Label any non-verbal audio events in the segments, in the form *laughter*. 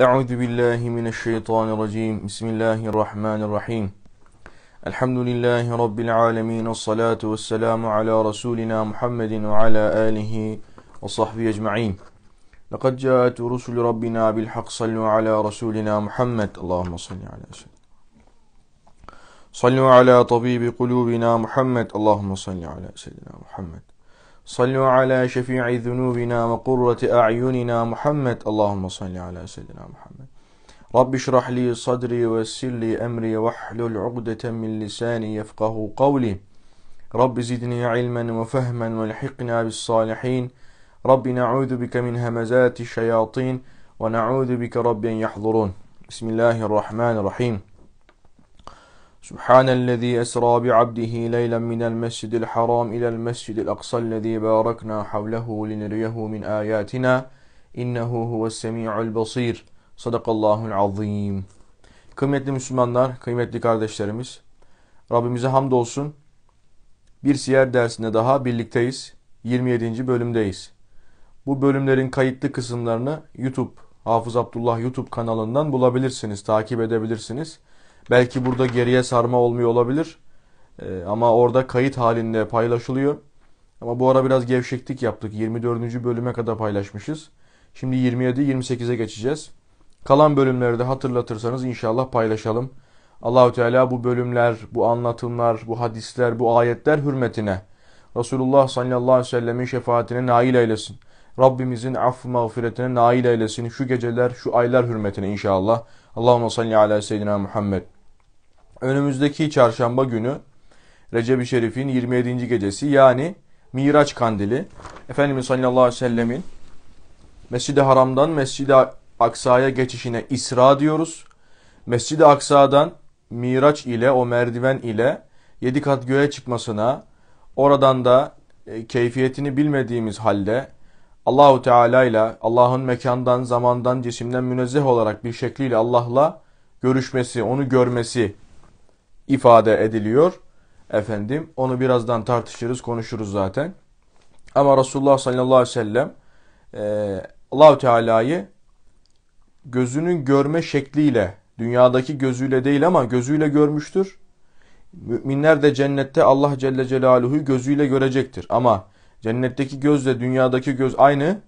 أعوذ بالله من الشيطان الرجيم بسم الله الرحمن الرحيم الحمد لله رب العالمين والصلاة والسلام على رسولنا محمد وعلى آله وصحبه أجمعين لقد جاءت رسل ربنا بالحق صلوا على رسولنا محمد اللهم صل على سيدنا صلوا على طبيب قلوبنا محمد اللهم صل على سيدنا محمد صلوا على شفيع ذنوبنا وقرة أعيننا محمد اللهم صل على سيدنا محمد رب اشرح لي صدري ويسر لي أمري واحلل عقدة من لساني يفقه قولي رب زدني علما وفهما والحقنا بالصالحين رب نعوذ بك من همزات الشياطين ونعوذ بك رب يحضرون بسم الله الرحمن الرحيم سبحان الذي أسرى بعبده ليلا من المسجد الحرام إلى المسجد الأقصى الذي باركنا حوله لنريه من آياتنا İnnehu huves semi'ul basir. Sadakallahul azim. Kıymetli Müslümanlar, kıymetli kardeşlerimiz. Rabbimize hamdolsun. Bir siyer dersinde daha birlikteyiz. 27. bölümdeyiz. Bu bölümlerin kayıtlı kısımlarını YouTube, Hafız Abdullah YouTube kanalından bulabilirsiniz, takip edebilirsiniz. Belki burada geriye sarma olmuyor olabilir. E, ama orada kayıt halinde paylaşılıyor. Ama bu ara biraz gevşeklik yaptık. 24. bölüme kadar paylaşmışız. Şimdi 27-28'e geçeceğiz. Kalan bölümlerde hatırlatırsanız inşallah paylaşalım. Allahü Teala bu bölümler, bu anlatımlar, bu hadisler, bu ayetler hürmetine Resulullah sallallahu aleyhi ve sellemin şefaatine nail eylesin. Rabbimizin affı mağfiretine nail eylesin. Şu geceler, şu aylar hürmetine inşallah. Allahümme salli ala seyyidina Muhammed. Önümüzdeki çarşamba günü Recep-i Şerif'in 27. gecesi yani Miraç Kandili. Efendimiz sallallahu aleyhi ve sellemin Mescid-i Haram'dan Mescid-i Aksa'ya geçişine İsra diyoruz. Mescid-i Aksa'dan Miraç ile o merdiven ile yedi kat göğe çıkmasına oradan da e, keyfiyetini bilmediğimiz halde Allahu Teala ile Allah'ın mekandan, zamandan, cisimden münezzeh olarak bir şekliyle Allah'la görüşmesi, onu görmesi ifade ediliyor. Efendim onu birazdan tartışırız, konuşuruz zaten. Ama Resulullah sallallahu aleyhi ve sellem e, Allahu Teala'yı gözünün görme şekliyle, dünyadaki gözüyle değil ama gözüyle görmüştür. Müminler de cennette Allah Celle Celaluhu gözüyle görecektir. Ama Cennetteki gözle dünyadaki göz aynı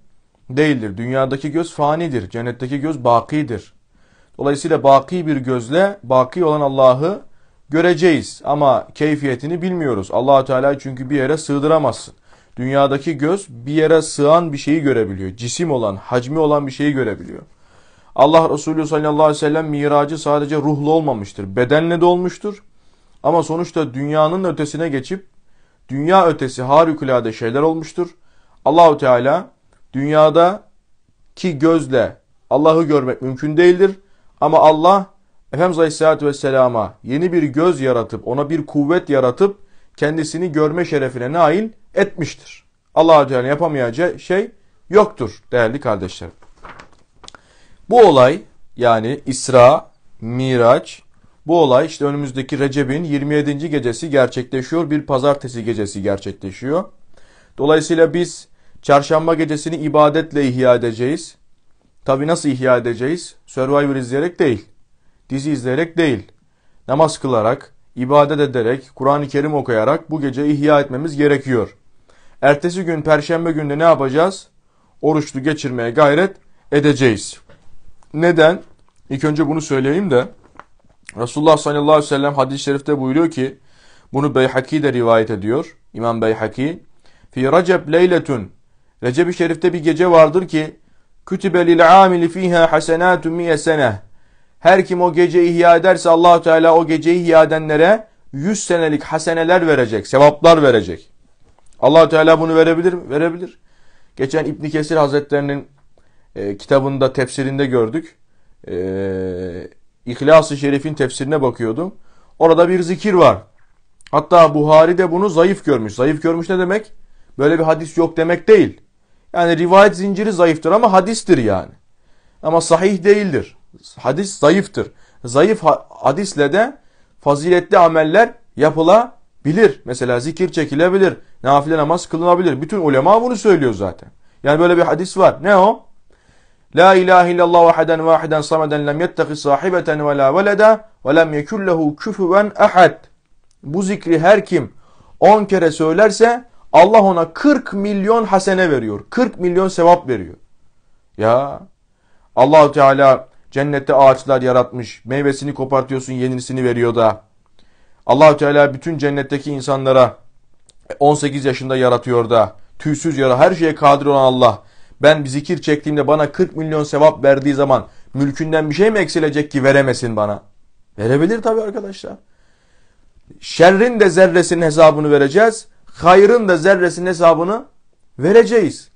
değildir. Dünyadaki göz fanidir. Cennetteki göz bakidir. Dolayısıyla baki bir gözle baki olan Allah'ı göreceğiz ama keyfiyetini bilmiyoruz. Allah Teala çünkü bir yere sığdıramazsın. Dünyadaki göz bir yere sığan bir şeyi görebiliyor. Cisim olan, hacmi olan bir şeyi görebiliyor. Allah Resulü sallallahu aleyhi ve sellem miracı sadece ruhlu olmamıştır. Bedenle de olmuştur. Ama sonuçta dünyanın ötesine geçip dünya ötesi harikulade şeyler olmuştur. Allahu Teala dünyada ki gözle Allah'ı görmek mümkün değildir. Ama Allah Efendimiz Aleyhisselatü Vesselam'a yeni bir göz yaratıp ona bir kuvvet yaratıp kendisini görme şerefine nail etmiştir. allah Teala yapamayacağı şey yoktur değerli kardeşlerim. Bu olay yani İsra, Miraç, bu olay işte önümüzdeki Recep'in 27. gecesi gerçekleşiyor. Bir pazartesi gecesi gerçekleşiyor. Dolayısıyla biz çarşamba gecesini ibadetle ihya edeceğiz. Tabi nasıl ihya edeceğiz? Survivor izleyerek değil. Dizi izleyerek değil. Namaz kılarak, ibadet ederek, Kur'an-ı Kerim okuyarak bu gece ihya etmemiz gerekiyor. Ertesi gün perşembe günde ne yapacağız? Oruçlu geçirmeye gayret edeceğiz. Neden? İlk önce bunu söyleyeyim de Resulullah sallallahu aleyhi ve sellem hadis-i şerifte buyuruyor ki bunu Beyhaki de rivayet ediyor. İmam Beyhaki. Fi Recep leyletun. Recep-i Şerif'te bir gece vardır ki kütübe lil amili fiha hasenatun miye sene. Her kim o gece ihya ederse Allahu Teala o geceyi ihya edenlere 100 senelik haseneler verecek, sevaplar verecek. allah Teala bunu verebilir mi? Verebilir. Geçen İbn Kesir Hazretlerinin e, kitabında, tefsirinde gördük. Eee İhlas-ı Şerif'in tefsirine bakıyordum. Orada bir zikir var. Hatta Buhari de bunu zayıf görmüş. Zayıf görmüş ne demek? Böyle bir hadis yok demek değil. Yani rivayet zinciri zayıftır ama hadistir yani. Ama sahih değildir. Hadis zayıftır. Zayıf hadisle de faziletli ameller yapılabilir. Mesela zikir çekilebilir. Nafile namaz kılınabilir. Bütün ulema bunu söylüyor zaten. Yani böyle bir hadis var. Ne o? La ilahe illallah vahden vahiden sameden lem yettehi sahibeten ve la veleda ve lem yekullehu küfüven ahad. Bu zikri her kim 10 kere söylerse Allah ona 40 milyon hasene veriyor. 40 milyon sevap veriyor. Ya Allah Teala cennette ağaçlar yaratmış. Meyvesini kopartıyorsun, yenisini veriyor da. Allahu Teala bütün cennetteki insanlara 18 yaşında yaratıyor da. Tüysüz yara her şeye kadir olan Allah ben zikir çektiğimde bana 40 milyon sevap verdiği zaman mülkünden bir şey mi eksilecek ki veremesin bana? Verebilir tabi arkadaşlar. Şerrin de zerresinin hesabını vereceğiz. Hayrın da zerresinin hesabını vereceğiz.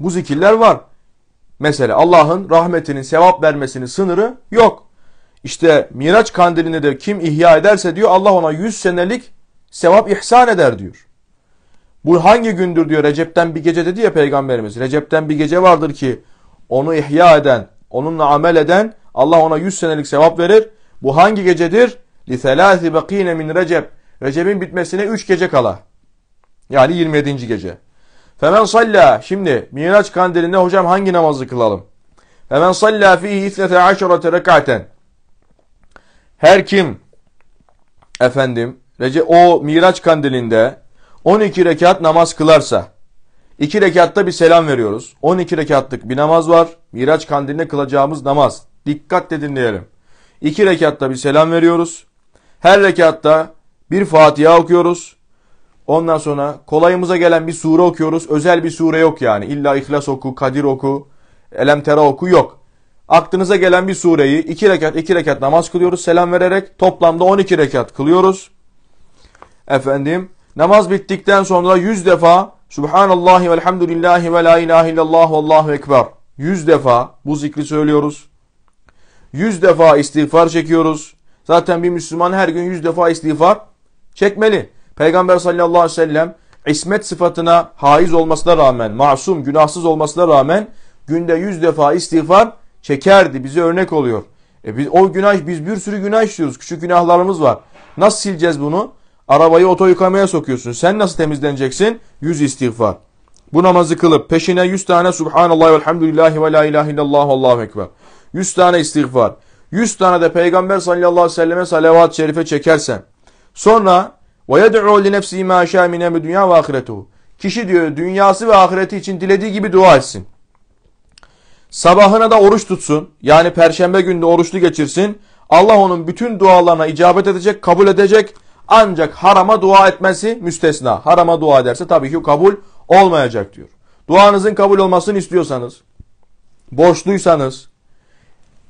Bu zikirler var. Mesela Allah'ın rahmetinin sevap vermesinin sınırı yok. İşte Miraç kandilini de kim ihya ederse diyor Allah ona 100 senelik sevap ihsan eder diyor. Bu hangi gündür diyor Recep'ten bir gece dedi ya peygamberimiz. Recep'ten bir gece vardır ki onu ihya eden, onunla amel eden Allah ona 100 senelik sevap verir. Bu hangi gecedir? لِثَلَاثِ بَق۪ينَ min Recep. Recep'in bitmesine 3 gece kala. Yani 27. gece. Femen salla. Şimdi Miraç kandilinde hocam hangi namazı kılalım? Femen salla fihi isnete aşarete rekaten. Her kim efendim Recep o Miraç kandilinde 12 rekat namaz kılarsa, 2 rekatta bir selam veriyoruz. 12 rekatlık bir namaz var. Miraç kandilinde kılacağımız namaz. Dikkatle dinleyelim. 2 rekatta bir selam veriyoruz. Her rekatta bir Fatiha okuyoruz. Ondan sonra kolayımıza gelen bir sure okuyoruz. Özel bir sure yok yani. İlla İhlas oku, Kadir oku, Elem oku yok. Aklınıza gelen bir sureyi 2 rekat 2 rekat namaz kılıyoruz. Selam vererek toplamda 12 rekat kılıyoruz. Efendim Namaz bittikten sonra yüz defa Subhanallahi velhamdülillahi ve la ilahe illallah ve allahu ekber. Yüz defa bu zikri söylüyoruz. Yüz defa istiğfar çekiyoruz. Zaten bir Müslüman her gün yüz defa istiğfar çekmeli. Peygamber sallallahu aleyhi ve sellem ismet sıfatına haiz olmasına rağmen, masum, günahsız olmasına rağmen günde yüz defa istiğfar çekerdi. Bize örnek oluyor. E biz, o günah, biz bir sürü günah işliyoruz. Küçük günahlarımız var. Nasıl sileceğiz bunu? Arabayı oto yıkamaya sokuyorsun. Sen nasıl temizleneceksin? Yüz istiğfar. Bu namazı kılıp peşine yüz tane Subhanallah ve Elhamdülillahi ve La ilahe illallah Allahu Ekber. Yüz tane istiğfar. Yüz tane de Peygamber sallallahu aleyhi ve selleme salavat-ı şerife çekersen. Sonra وَيَدْعُوا لِنَفْسِهِ مَا شَاءَ مِنْ اَمْرِ dünya ve ahiretuhu. Kişi diyor dünyası ve ahireti için dilediği gibi dua etsin. Sabahına da oruç tutsun. Yani perşembe günü oruçlu geçirsin. Allah onun bütün dualarına icabet edecek, kabul edecek. Ancak harama dua etmesi müstesna. Harama dua ederse tabii ki kabul olmayacak diyor. Duanızın kabul olmasını istiyorsanız, borçluysanız,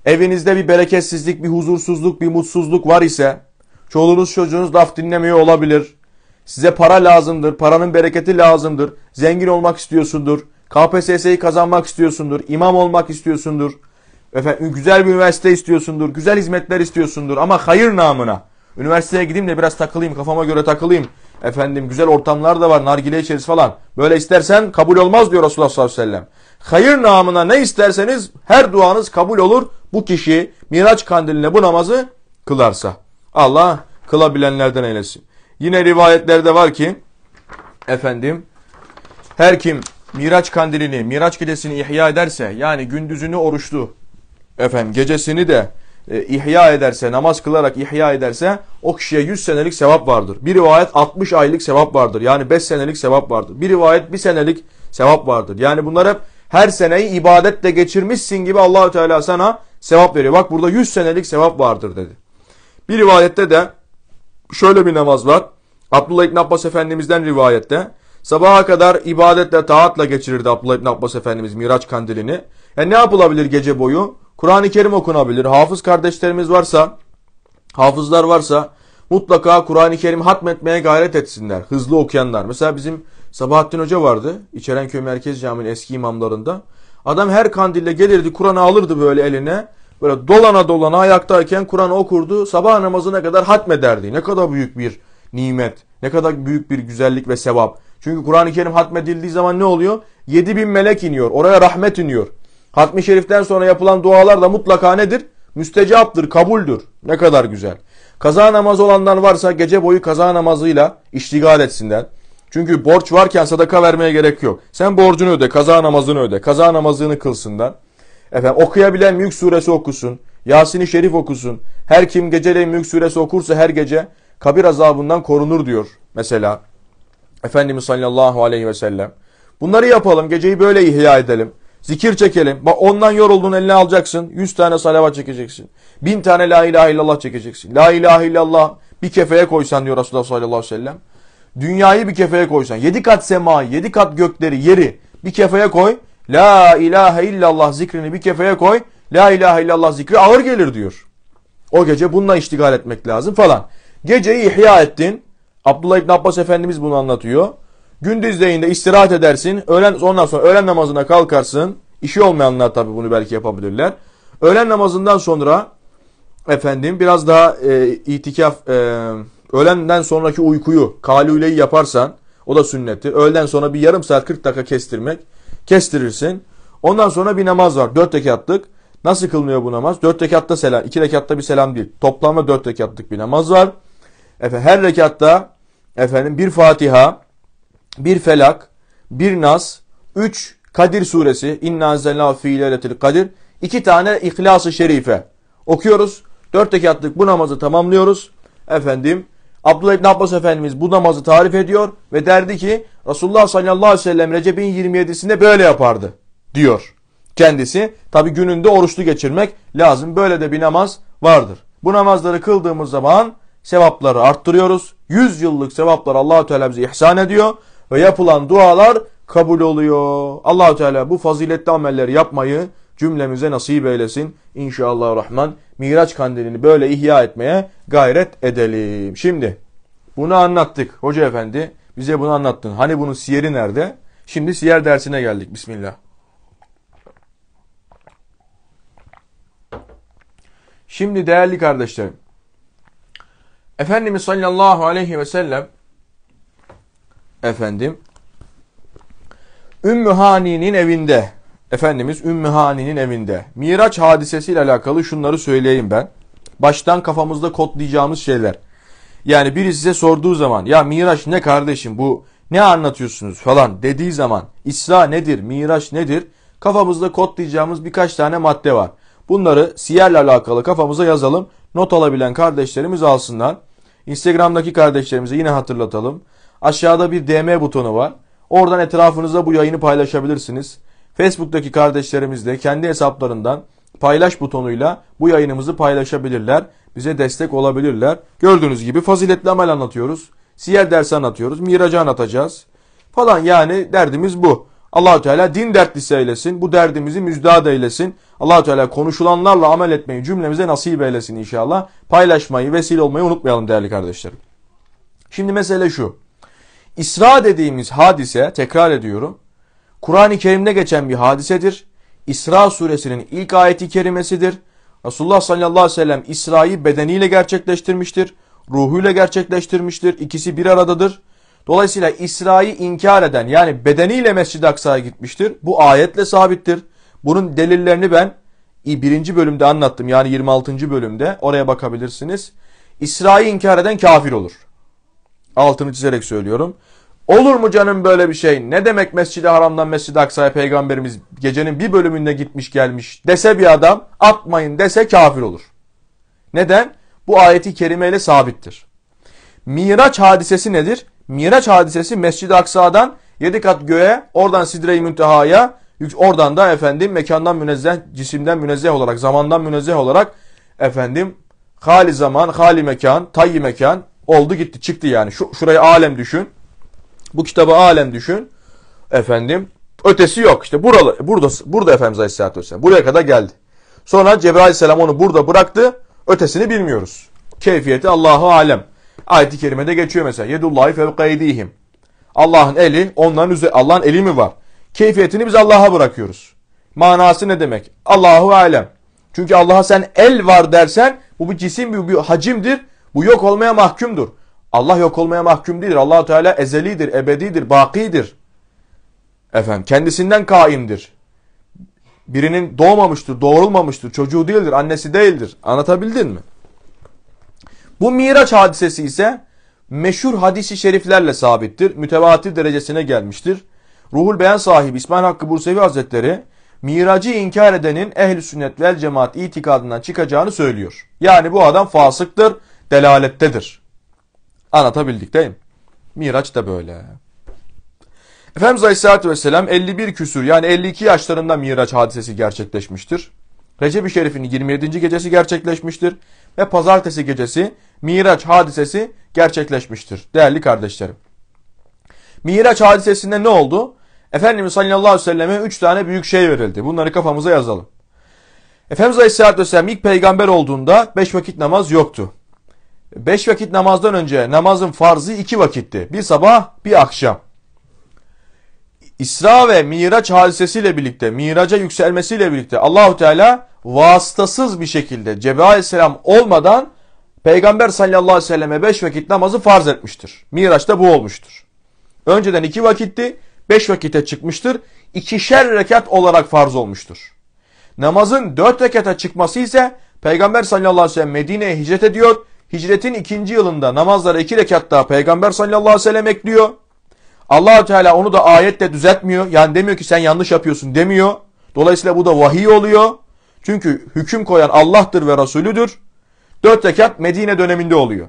evinizde bir bereketsizlik, bir huzursuzluk, bir mutsuzluk var ise, çoluğunuz çocuğunuz laf dinlemiyor olabilir. Size para lazımdır, paranın bereketi lazımdır. Zengin olmak istiyorsundur, KPSS'yi kazanmak istiyorsundur, imam olmak istiyorsundur. Efendim, güzel bir üniversite istiyorsundur, güzel hizmetler istiyorsundur ama hayır namına Üniversiteye gideyim de biraz takılayım kafama göre takılayım. Efendim güzel ortamlar da var nargile içeriz falan. Böyle istersen kabul olmaz diyor Resulullah sallallahu aleyhi ve sellem. Hayır namına ne isterseniz her duanız kabul olur. Bu kişi Miraç kandiline bu namazı kılarsa. Allah kılabilenlerden eylesin. Yine rivayetlerde var ki efendim her kim Miraç kandilini, Miraç gecesini ihya ederse yani gündüzünü oruçlu efendim gecesini de e, ihya ederse, namaz kılarak ihya ederse o kişiye 100 senelik sevap vardır. Bir rivayet 60 aylık sevap vardır. Yani 5 senelik sevap vardır. Bir rivayet 1 senelik sevap vardır. Yani bunlar hep her seneyi ibadetle geçirmişsin gibi Allahü Teala sana sevap veriyor. Bak burada 100 senelik sevap vardır dedi. Bir rivayette de şöyle bir namaz var. Abdullah İbn Abbas Efendimiz'den rivayette. Sabaha kadar ibadetle, taatla geçirirdi Abdullah İbn Abbas Efendimiz Miraç kandilini. E ne yapılabilir gece boyu? Kur'an-ı Kerim okunabilir. Hafız kardeşlerimiz varsa, hafızlar varsa mutlaka Kur'an-ı Kerim hatmetmeye gayret etsinler. Hızlı okuyanlar. Mesela bizim Sabahattin Hoca vardı. İçerenköy Merkez Camii'nin eski imamlarında. Adam her kandille gelirdi Kur'an'ı alırdı böyle eline. Böyle dolana dolana ayaktayken Kur'an okurdu. Sabah namazına kadar hatmederdi. Ne kadar büyük bir nimet. Ne kadar büyük bir güzellik ve sevap. Çünkü Kur'an-ı Kerim hatmedildiği zaman ne oluyor? bin melek iniyor. Oraya rahmet iniyor. Hatmi şeriften sonra yapılan dualar da mutlaka nedir? Müstecaptır, kabuldür. Ne kadar güzel. Kaza namazı olandan varsa gece boyu kaza namazıyla iştigal etsinler. Çünkü borç varken sadaka vermeye gerek yok. Sen borcunu öde, kaza namazını öde, kaza namazını kılsınlar. Efendim okuyabilen Mülk suresi okusun, Yasin-i Şerif okusun. Her kim geceleyin Mülk suresi okursa her gece kabir azabından korunur diyor mesela. Efendimiz sallallahu aleyhi ve sellem. Bunları yapalım, geceyi böyle ihya edelim. Zikir çekelim. Bak ondan yoruldun eline alacaksın. Yüz tane salavat çekeceksin. Bin tane la ilahe illallah çekeceksin. La ilahe illallah bir kefeye koysan diyor Resulullah sallallahu aleyhi ve sellem. Dünyayı bir kefeye koysan. Yedi kat semayı, yedi kat gökleri, yeri bir kefeye koy. La ilahe illallah zikrini bir kefeye koy. La ilahe illallah zikri ağır gelir diyor. O gece bununla iştigal etmek lazım falan. Geceyi ihya ettin. Abdullah İbn Abbas Efendimiz bunu anlatıyor. Gündüzleyinde istirahat edersin. Öğlen, ondan sonra öğlen namazına kalkarsın. İşi olmayanlar tabi bunu belki yapabilirler. Öğlen namazından sonra efendim biraz daha e, itikaf e, öğlenden sonraki uykuyu kalüleyi yaparsan o da sünneti. Öğleden sonra bir yarım saat 40 dakika kestirmek. Kestirirsin. Ondan sonra bir namaz var. 4 rekatlık. Nasıl kılınıyor bu namaz? 4 rekatta selam. 2 rekatta bir selam değil. Toplamda 4 rekatlık bir namaz var. Efendim, her rekatta efendim bir Fatiha, bir felak, bir nas, üç Kadir suresi, inna zelna fiiletil kadir, iki tane İhlas-ı Şerife okuyoruz. Dört rekatlık bu namazı tamamlıyoruz. Efendim Abdullah İbni Abbas Efendimiz bu namazı tarif ediyor ve derdi ki Resulullah sallallahu aleyhi ve sellem Recep'in 27'sinde böyle yapardı diyor kendisi. Tabi gününde oruçlu geçirmek lazım. Böyle de bir namaz vardır. Bu namazları kıldığımız zaman sevapları arttırıyoruz. 100 yıllık sevapları Allahu Teala bize ihsan ediyor ve yapılan dualar kabul oluyor. Allahu Teala bu faziletli amelleri yapmayı cümlemize nasip eylesin. İnşallah Rahman Miraç kandilini böyle ihya etmeye gayret edelim. Şimdi bunu anlattık. Hoca efendi bize bunu anlattın. Hani bunun siyeri nerede? Şimdi siyer dersine geldik. Bismillah. Şimdi değerli kardeşlerim. Efendimiz sallallahu aleyhi ve sellem efendim Ümmü Hani'nin evinde Efendimiz Ümmü Hani'nin evinde Miraç hadisesiyle alakalı şunları söyleyeyim ben. Baştan kafamızda kodlayacağımız şeyler. Yani biri size sorduğu zaman ya Miraç ne kardeşim bu ne anlatıyorsunuz falan dediği zaman İsra nedir, Miraç nedir? Kafamızda kodlayacağımız birkaç tane madde var. Bunları siyerle alakalı kafamıza yazalım. Not alabilen kardeşlerimiz alsınlar. Instagram'daki kardeşlerimize yine hatırlatalım. Aşağıda bir DM butonu var. Oradan etrafınızda bu yayını paylaşabilirsiniz. Facebook'taki kardeşlerimiz de kendi hesaplarından paylaş butonuyla bu yayınımızı paylaşabilirler. Bize destek olabilirler. Gördüğünüz gibi faziletli amel anlatıyoruz. Siyer dersi anlatıyoruz. Miracı anlatacağız. Falan yani derdimiz bu. Allahü Teala din dertlisi eylesin. Bu derdimizi müjdat eylesin. Allahü Teala konuşulanlarla amel etmeyi cümlemize nasip eylesin inşallah. Paylaşmayı, vesile olmayı unutmayalım değerli kardeşlerim. Şimdi mesele şu. İsra dediğimiz hadise tekrar ediyorum. Kur'an-ı Kerim'de geçen bir hadisedir. İsra suresinin ilk ayeti kerimesidir. Resulullah sallallahu aleyhi ve sellem İsra'yı bedeniyle gerçekleştirmiştir. Ruhuyla gerçekleştirmiştir. İkisi bir aradadır. Dolayısıyla İsra'yı inkar eden yani bedeniyle Mescid-i Aksa'ya gitmiştir. Bu ayetle sabittir. Bunun delillerini ben birinci bölümde anlattım. Yani 26. bölümde oraya bakabilirsiniz. İsra'yı inkar eden kafir olur. Altını çizerek söylüyorum. Olur mu canım böyle bir şey? Ne demek Mescid-i Haram'dan Mescid-i Aksa'ya peygamberimiz gecenin bir bölümünde gitmiş gelmiş dese bir adam atmayın dese kafir olur. Neden? Bu ayeti kerimeyle sabittir. Miraç hadisesi nedir? Miraç hadisesi Mescid-i Aksa'dan yedi kat göğe, oradan Sidre-i Münteha'ya, oradan da efendim mekandan münezzeh, cisimden münezzeh olarak, zamandan münezzeh olarak efendim hali zaman, hali mekan, tayyi mekan, Oldu gitti çıktı yani. Şu, şurayı alem düşün. Bu kitabı alem düşün. Efendim ötesi yok. İşte buralı, burada, burada Efendimiz Aleyhisselatü Vesselam. Buraya kadar geldi. Sonra Cebrail Aleyhisselam onu burada bıraktı. Ötesini bilmiyoruz. Keyfiyeti Allahu alem. Ayet-i kerimede geçiyor mesela. Yedullahi fevkaydihim. Allah'ın eli onların üzeri Allah'ın eli mi var? Keyfiyetini biz Allah'a bırakıyoruz. Manası ne demek? Allahu alem. Çünkü Allah'a sen el var dersen bu bir cisim bir, bir hacimdir. Bu yok olmaya mahkumdur. Allah yok olmaya mahkum değildir. Allahu Teala ezelidir, ebedidir, bakidir. Efendim kendisinden kaimdir. Birinin doğmamıştır, doğrulmamıştır, çocuğu değildir, annesi değildir. Anlatabildin mi? Bu Miraç hadisesi ise meşhur hadisi şeriflerle sabittir. Mütevatir derecesine gelmiştir. Ruhul Beyan sahibi İsmail Hakkı Bursevi Hazretleri miracı inkar edenin ehli sünnet vel cemaat itikadından çıkacağını söylüyor. Yani bu adam fasıktır delalettedir. Anlatabildik değil mi? Miraç da böyle. Efendimiz Aleyhisselatü Vesselam 51 küsür yani 52 yaşlarında Miraç hadisesi gerçekleşmiştir. Recep-i Şerif'in 27. gecesi gerçekleşmiştir. Ve pazartesi gecesi Miraç hadisesi gerçekleşmiştir. Değerli kardeşlerim. Miraç hadisesinde ne oldu? Efendimiz sallallahu aleyhi ve selleme 3 tane büyük şey verildi. Bunları kafamıza yazalım. Efendimiz Aleyhisselatü vesselam ilk peygamber olduğunda 5 vakit namaz yoktu. Beş vakit namazdan önce namazın farzı iki vakitti. Bir sabah bir akşam. İsra ve Miraç hadisesiyle birlikte, Miraç'a yükselmesiyle birlikte Allahu Teala vasıtasız bir şekilde Cebrail aleyhisselam olmadan Peygamber sallallahu aleyhi ve selleme beş vakit namazı farz etmiştir. Miraç'ta bu olmuştur. Önceden iki vakitti, beş vakite çıkmıştır. İkişer rekat olarak farz olmuştur. Namazın dört rekata çıkması ise Peygamber sallallahu aleyhi ve sellem Medine'ye hicret ediyor Hicretin ikinci yılında namazlara iki rekatta Peygamber sallallahu aleyhi ve sellem ekliyor. allah Teala onu da ayetle düzeltmiyor. Yani demiyor ki sen yanlış yapıyorsun demiyor. Dolayısıyla bu da vahiy oluyor. Çünkü hüküm koyan Allah'tır ve Resulüdür. Dört rekat Medine döneminde oluyor.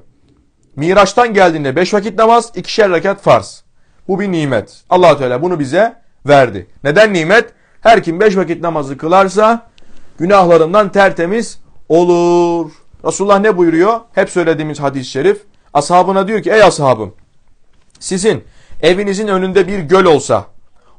Miraç'tan geldiğinde beş vakit namaz, ikişer rekat farz. Bu bir nimet. allah Teala bunu bize verdi. Neden nimet? Her kim beş vakit namazı kılarsa günahlarından tertemiz olur. Resulullah ne buyuruyor? Hep söylediğimiz hadis-i şerif. Ashabına diyor ki ey ashabım sizin evinizin önünde bir göl olsa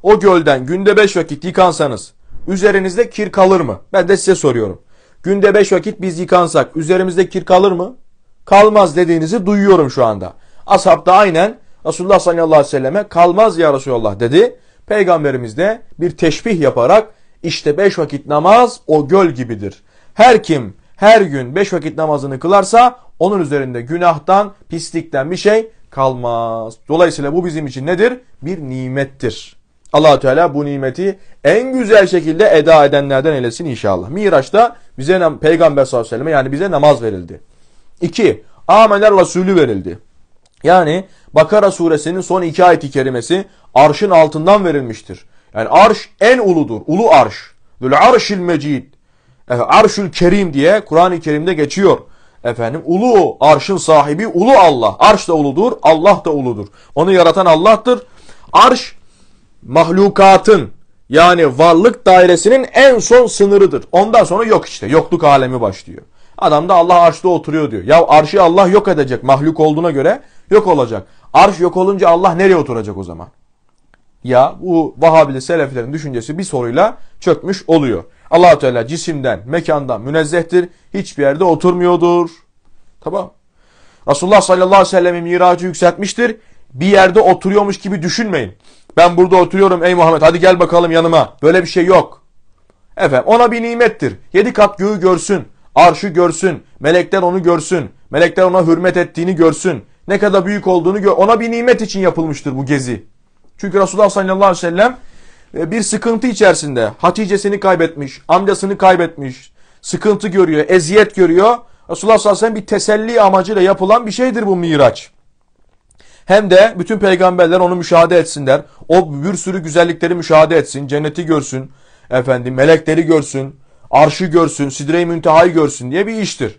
o gölden günde beş vakit yıkansanız üzerinizde kir kalır mı? Ben de size soruyorum. Günde beş vakit biz yıkansak üzerimizde kir kalır mı? Kalmaz dediğinizi duyuyorum şu anda. Ashab da aynen Resulullah sallallahu aleyhi ve selleme kalmaz ya Resulallah dedi. Peygamberimiz de bir teşbih yaparak işte beş vakit namaz o göl gibidir. Her kim her gün beş vakit namazını kılarsa onun üzerinde günahtan, pislikten bir şey kalmaz. Dolayısıyla bu bizim için nedir? Bir nimettir. allah Teala bu nimeti en güzel şekilde eda edenlerden eylesin inşallah. Miraç'ta bize Peygamber sallallahu aleyhi ve selleme yani bize namaz verildi. 2. Ameler Resulü verildi. Yani Bakara suresinin son iki ayeti kerimesi arşın altından verilmiştir. Yani arş en uludur. Ulu arş. Zül arşil mecid. Arşül Kerim diye Kur'an-ı Kerim'de geçiyor. Efendim ulu arşın sahibi ulu Allah. Arş da uludur, Allah da uludur. Onu yaratan Allah'tır. Arş mahlukatın yani varlık dairesinin en son sınırıdır. Ondan sonra yok işte. Yokluk alemi başlıyor. Adam da Allah arşta oturuyor diyor. Ya arşı Allah yok edecek mahluk olduğuna göre yok olacak. Arş yok olunca Allah nereye oturacak o zaman? ya bu Vahabili Selefilerin düşüncesi bir soruyla çökmüş oluyor. allah Teala cisimden, mekandan münezzehtir. Hiçbir yerde oturmuyordur. Tamam. Resulullah sallallahu aleyhi ve sellem'i miracı yükseltmiştir. Bir yerde oturuyormuş gibi düşünmeyin. Ben burada oturuyorum ey Muhammed hadi gel bakalım yanıma. Böyle bir şey yok. Efendim ona bir nimettir. Yedi kat göğü görsün. Arşı görsün. Melekler onu görsün. Melekler ona hürmet ettiğini görsün. Ne kadar büyük olduğunu gör. Ona bir nimet için yapılmıştır bu gezi. Çünkü Resulullah sallallahu aleyhi ve sellem e, bir sıkıntı içerisinde Hatice'sini kaybetmiş, amcasını kaybetmiş, sıkıntı görüyor, eziyet görüyor. Resulullah sallallahu aleyhi ve sellem bir teselli amacıyla yapılan bir şeydir bu miraç. Hem de bütün peygamberler onu müşahede etsinler. O bir sürü güzellikleri müşahede etsin, cenneti görsün, efendim melekleri görsün, arşı görsün, sidre-i müntehayı görsün diye bir iştir.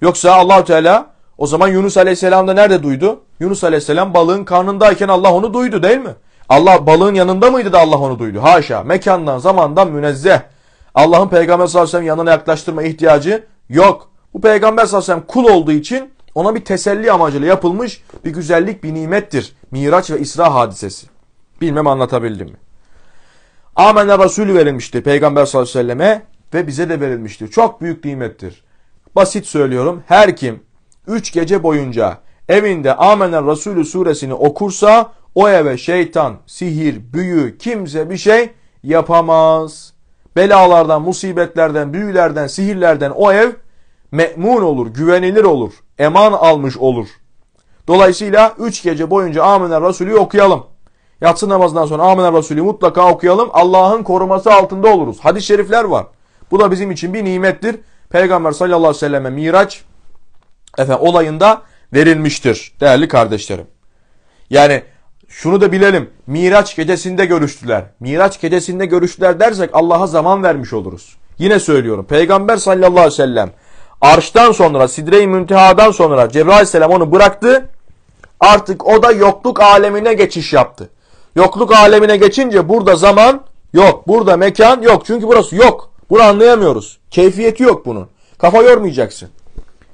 Yoksa Allahu Teala o zaman Yunus Aleyhisselam da nerede duydu? Yunus Aleyhisselam balığın karnındayken Allah onu duydu değil mi? Allah balığın yanında mıydı da Allah onu duydu? Haşa. Mekandan, zamandan münezzeh. Allah'ın Peygamber sallallahu aleyhi ve yanına yaklaştırma ihtiyacı yok. Bu Peygamber sallallahu aleyhi ve sellem kul olduğu için ona bir teselli amacıyla yapılmış bir güzellik, bir nimettir. Miraç ve İsra hadisesi. Bilmem anlatabildim mi? Amenna Resulü verilmişti Peygamber sallallahu aleyhi ve selleme ve bize de verilmiştir. Çok büyük nimettir. Basit söylüyorum. Her kim üç gece boyunca evinde Amenna Resulü suresini okursa o eve şeytan, sihir, büyü, kimse bir şey yapamaz. Belalardan, musibetlerden, büyülerden, sihirlerden o ev me'mun olur, güvenilir olur, eman almış olur. Dolayısıyla üç gece boyunca Amener Resulü'yü okuyalım. Yatsı namazından sonra Amener Resulü'yü mutlaka okuyalım. Allah'ın koruması altında oluruz. Hadis-i şerifler var. Bu da bizim için bir nimettir. Peygamber sallallahu aleyhi ve selleme Miraç efendim, olayında verilmiştir değerli kardeşlerim. Yani şunu da bilelim. Miraç gecesinde görüştüler. Miraç gecesinde görüştüler dersek Allah'a zaman vermiş oluruz. Yine söylüyorum. Peygamber sallallahu aleyhi ve sellem arştan sonra Sidre-i Münteha'dan sonra Cebrail aleyhisselam onu bıraktı. Artık o da yokluk alemine geçiş yaptı. Yokluk alemine geçince burada zaman yok. Burada mekan yok. Çünkü burası yok. Bunu anlayamıyoruz. Keyfiyeti yok bunun. Kafa yormayacaksın.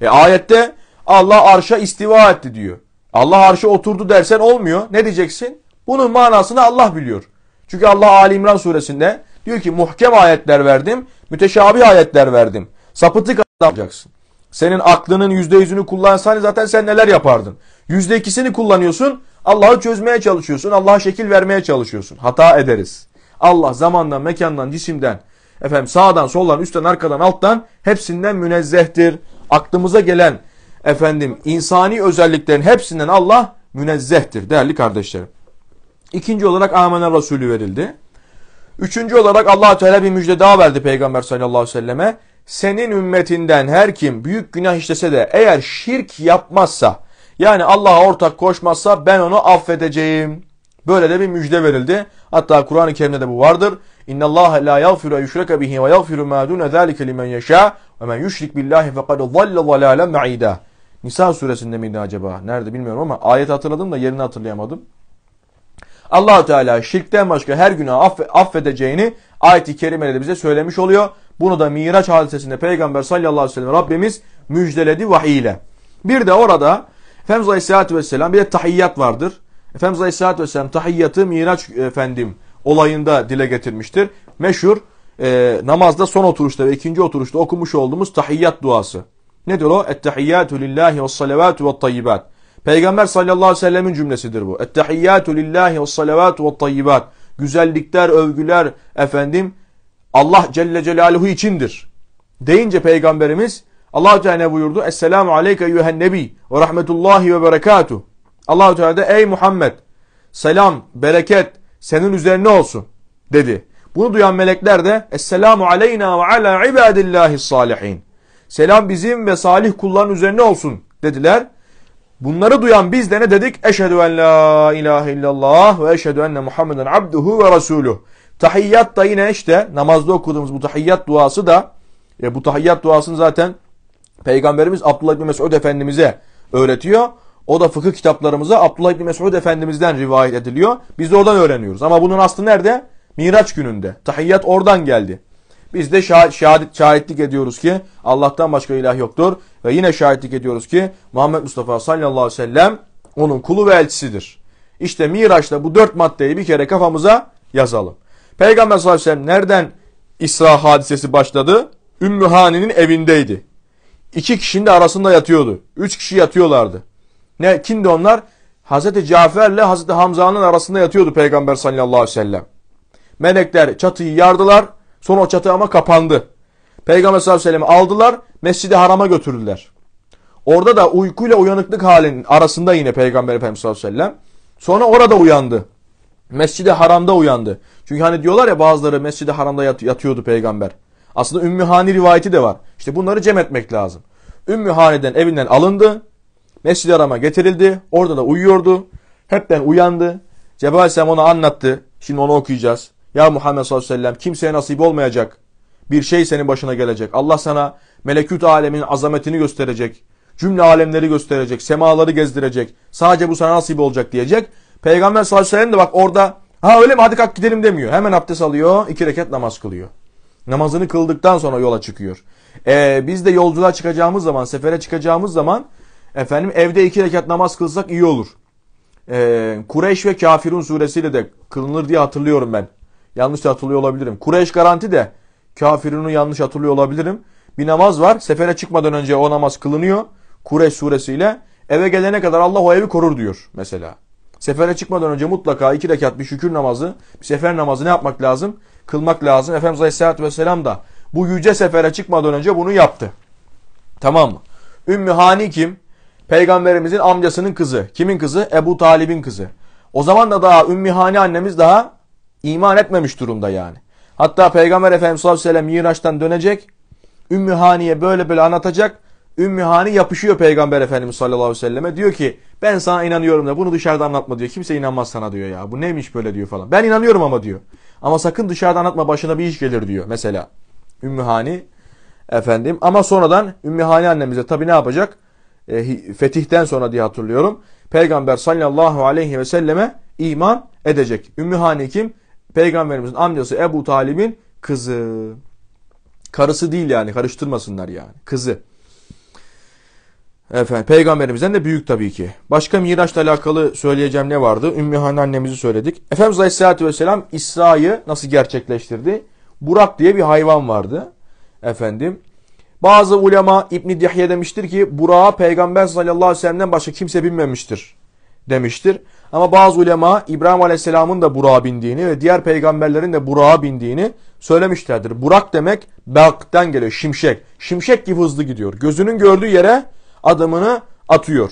E ayette Allah arşa istiva etti diyor. Allah arşı oturdu dersen olmuyor. Ne diyeceksin? Bunun manasını Allah biliyor. Çünkü Allah Ali İmran suresinde diyor ki muhkem ayetler verdim, müteşabih ayetler verdim. Sapıtık alacaksın. Senin aklının yüzde yüzünü kullansan zaten sen neler yapardın? Yüzde ikisini kullanıyorsun, Allah'ı çözmeye çalışıyorsun, Allah'a şekil vermeye çalışıyorsun. Hata ederiz. Allah zamandan, mekandan, cisimden, efendim sağdan, soldan, üstten, arkadan, alttan hepsinden münezzehtir. Aklımıza gelen efendim insani özelliklerin hepsinden Allah münezzehtir değerli kardeşlerim. İkinci olarak amene Resulü verildi. Üçüncü olarak allah Teala bir müjde daha verdi Peygamber sallallahu aleyhi ve selleme. Senin ümmetinden her kim büyük günah işlese de eğer şirk yapmazsa yani Allah'a ortak koşmazsa ben onu affedeceğim. Böyle de bir müjde verildi. Hatta Kur'an-ı Kerim'de de bu vardır. İnna Allah la yaghfiru yushraka bihi ve yaghfiru ma dun zalika limen yasha ve men yushrik billahi fekad dalla dalalen maida. Nisa suresinde miydi acaba? Nerede bilmiyorum ama ayet hatırladım da yerini hatırlayamadım. allah Teala şirkten başka her günah aff affedeceğini ayet-i kerimede bize söylemiş oluyor. Bunu da Miraç hadisesinde Peygamber sallallahu aleyhi ve sellem Rabbimiz müjdeledi vahiy ile. Bir de orada Efendimiz aleyhissalatü vesselam bir de tahiyyat vardır. Efendimiz aleyhissalatü vesselam tahiyyatı Miraç efendim olayında dile getirmiştir. Meşhur e, namazda son oturuşta ve ikinci oturuşta okumuş olduğumuz tahiyyat duası. Nedir o? Ettehiyyatü lillahi ve salavatü ve tayyibat. Peygamber sallallahu aleyhi ve sellemin cümlesidir bu. Ettehiyyatü lillahi ve salavatü ve tayyibat. Güzellikler, övgüler efendim Allah Celle Celaluhu içindir. Deyince Peygamberimiz allah Teala ne buyurdu? Esselamu aleyke eyyühen nebi ve rahmetullahi ve berekatuh. allah Teala da ey Muhammed selam, bereket senin üzerine olsun dedi. Bunu duyan melekler de Esselamu aleyna ve ala ibadillahi salihin. Selam bizim ve salih kulların üzerine olsun dediler. Bunları duyan biz de ne dedik? Eşhedü en la ilahe illallah ve eşhedü enne Muhammeden abduhu ve resuluh. Tahiyyat da yine işte namazda okuduğumuz bu tahiyyat duası da e, bu tahiyyat duasını zaten Peygamberimiz Abdullah bin Mesud Efendimiz'e öğretiyor. O da fıkıh kitaplarımıza Abdullah bin Mesud Efendimiz'den rivayet ediliyor. Biz de oradan öğreniyoruz. Ama bunun aslı nerede? Miraç gününde. Tahiyyat oradan geldi. Biz de şahit, şahitlik ediyoruz ki Allah'tan başka ilah yoktur. Ve yine şahitlik ediyoruz ki Muhammed Mustafa sallallahu aleyhi ve sellem onun kulu ve elçisidir. İşte Miraç'ta bu dört maddeyi bir kere kafamıza yazalım. Peygamber sallallahu aleyhi ve sellem nereden İsra hadisesi başladı? Ümmü Hani'nin evindeydi. İki kişinin de arasında yatıyordu. Üç kişi yatıyorlardı. Ne kimdi onlar? Hazreti ile Hazreti Hamza'nın arasında yatıyordu Peygamber sallallahu aleyhi ve sellem. Melekler çatıyı yardılar. Sonra o çatı ama kapandı. Peygamber sallallahu aleyhi ve Sellem aldılar, Mescid-i Haram'a götürdüler. Orada da uykuyla uyanıklık halinin arasında yine Peygamber Efendimiz sallallahu aleyhi ve sellem. Sonra orada uyandı. Mescid-i Haram'da uyandı. Çünkü hani diyorlar ya bazıları Mescid-i Haram'da yatıyordu peygamber. Aslında Ümmü Ümmühani rivayeti de var. İşte bunları cem etmek lazım. Ümmü Ümmühani'den evinden alındı. Mescid-i Haram'a getirildi. Orada da uyuyordu. Hepten uyandı. Cebrail Aleyhisselam ona anlattı. Şimdi onu okuyacağız. Ya Muhammed sallallahu aleyhi ve sellem kimseye nasip olmayacak bir şey senin başına gelecek. Allah sana melekut alemin azametini gösterecek. Cümle alemleri gösterecek. Semaları gezdirecek. Sadece bu sana nasip olacak diyecek. Peygamber sallallahu aleyhi ve sellem de bak orada ha öyle mi hadi kalk gidelim demiyor. Hemen abdest alıyor. iki rekat namaz kılıyor. Namazını kıldıktan sonra yola çıkıyor. Ee, biz de yolculuğa çıkacağımız zaman, sefere çıkacağımız zaman efendim evde iki rekat namaz kılsak iyi olur. Ee, Kureyş ve Kafirun suresiyle de kılınır diye hatırlıyorum ben. Yanlış hatırlıyor olabilirim. Kureyş garanti de kafirunu yanlış hatırlıyor olabilirim. Bir namaz var. Sefere çıkmadan önce o namaz kılınıyor. Kureyş suresiyle. Eve gelene kadar Allah o evi korur diyor mesela. Sefere çıkmadan önce mutlaka iki rekat bir şükür namazı, bir sefer namazı ne yapmak lazım? Kılmak lazım. Efendimiz Aleyhisselatü Vesselam da bu yüce sefere çıkmadan önce bunu yaptı. Tamam mı? Ümmü Hani kim? Peygamberimizin amcasının kızı. Kimin kızı? Ebu Talib'in kızı. O zaman da daha Ümmü Hani annemiz daha İman etmemiş durumda yani. Hatta Peygamber Efendimiz sallallahu aleyhi ve sellem Miraç'tan dönecek. Ümmü Hani'ye böyle böyle anlatacak. Ümmü Hani yapışıyor Peygamber Efendimiz sallallahu aleyhi ve selleme. Diyor ki ben sana inanıyorum da bunu dışarıda anlatma diyor. Kimse inanmaz sana diyor ya. Bu neymiş böyle diyor falan. Ben inanıyorum ama diyor. Ama sakın dışarıda anlatma başına bir iş gelir diyor mesela. Ümmü Hani efendim. Ama sonradan Ümmü Hani annemize tabii ne yapacak? E, fetihten sonra diye hatırlıyorum. Peygamber sallallahu aleyhi ve selleme iman edecek. Ümmü Hani kim? Peygamberimizin amcası Ebu Talib'in kızı. Karısı değil yani karıştırmasınlar yani kızı. Efendim, peygamberimizden de büyük tabii ki. Başka Miraç'la alakalı söyleyeceğim ne vardı? Ümmühane annemizi söyledik. Efendimiz Aleyhisselatü Vesselam İsra'yı nasıl gerçekleştirdi? Burak diye bir hayvan vardı. Efendim. Bazı ulema İbn Dihye demiştir ki Burak'a peygamber sallallahu aleyhi ve sellem'den başka kimse binmemiştir demiştir. Ama bazı ulema İbrahim Aleyhisselam'ın da Burak'a bindiğini ve diğer peygamberlerin de Burak'a bindiğini söylemişlerdir. Burak demek Belk'ten geliyor şimşek. Şimşek gibi hızlı gidiyor. Gözünün gördüğü yere adamını atıyor.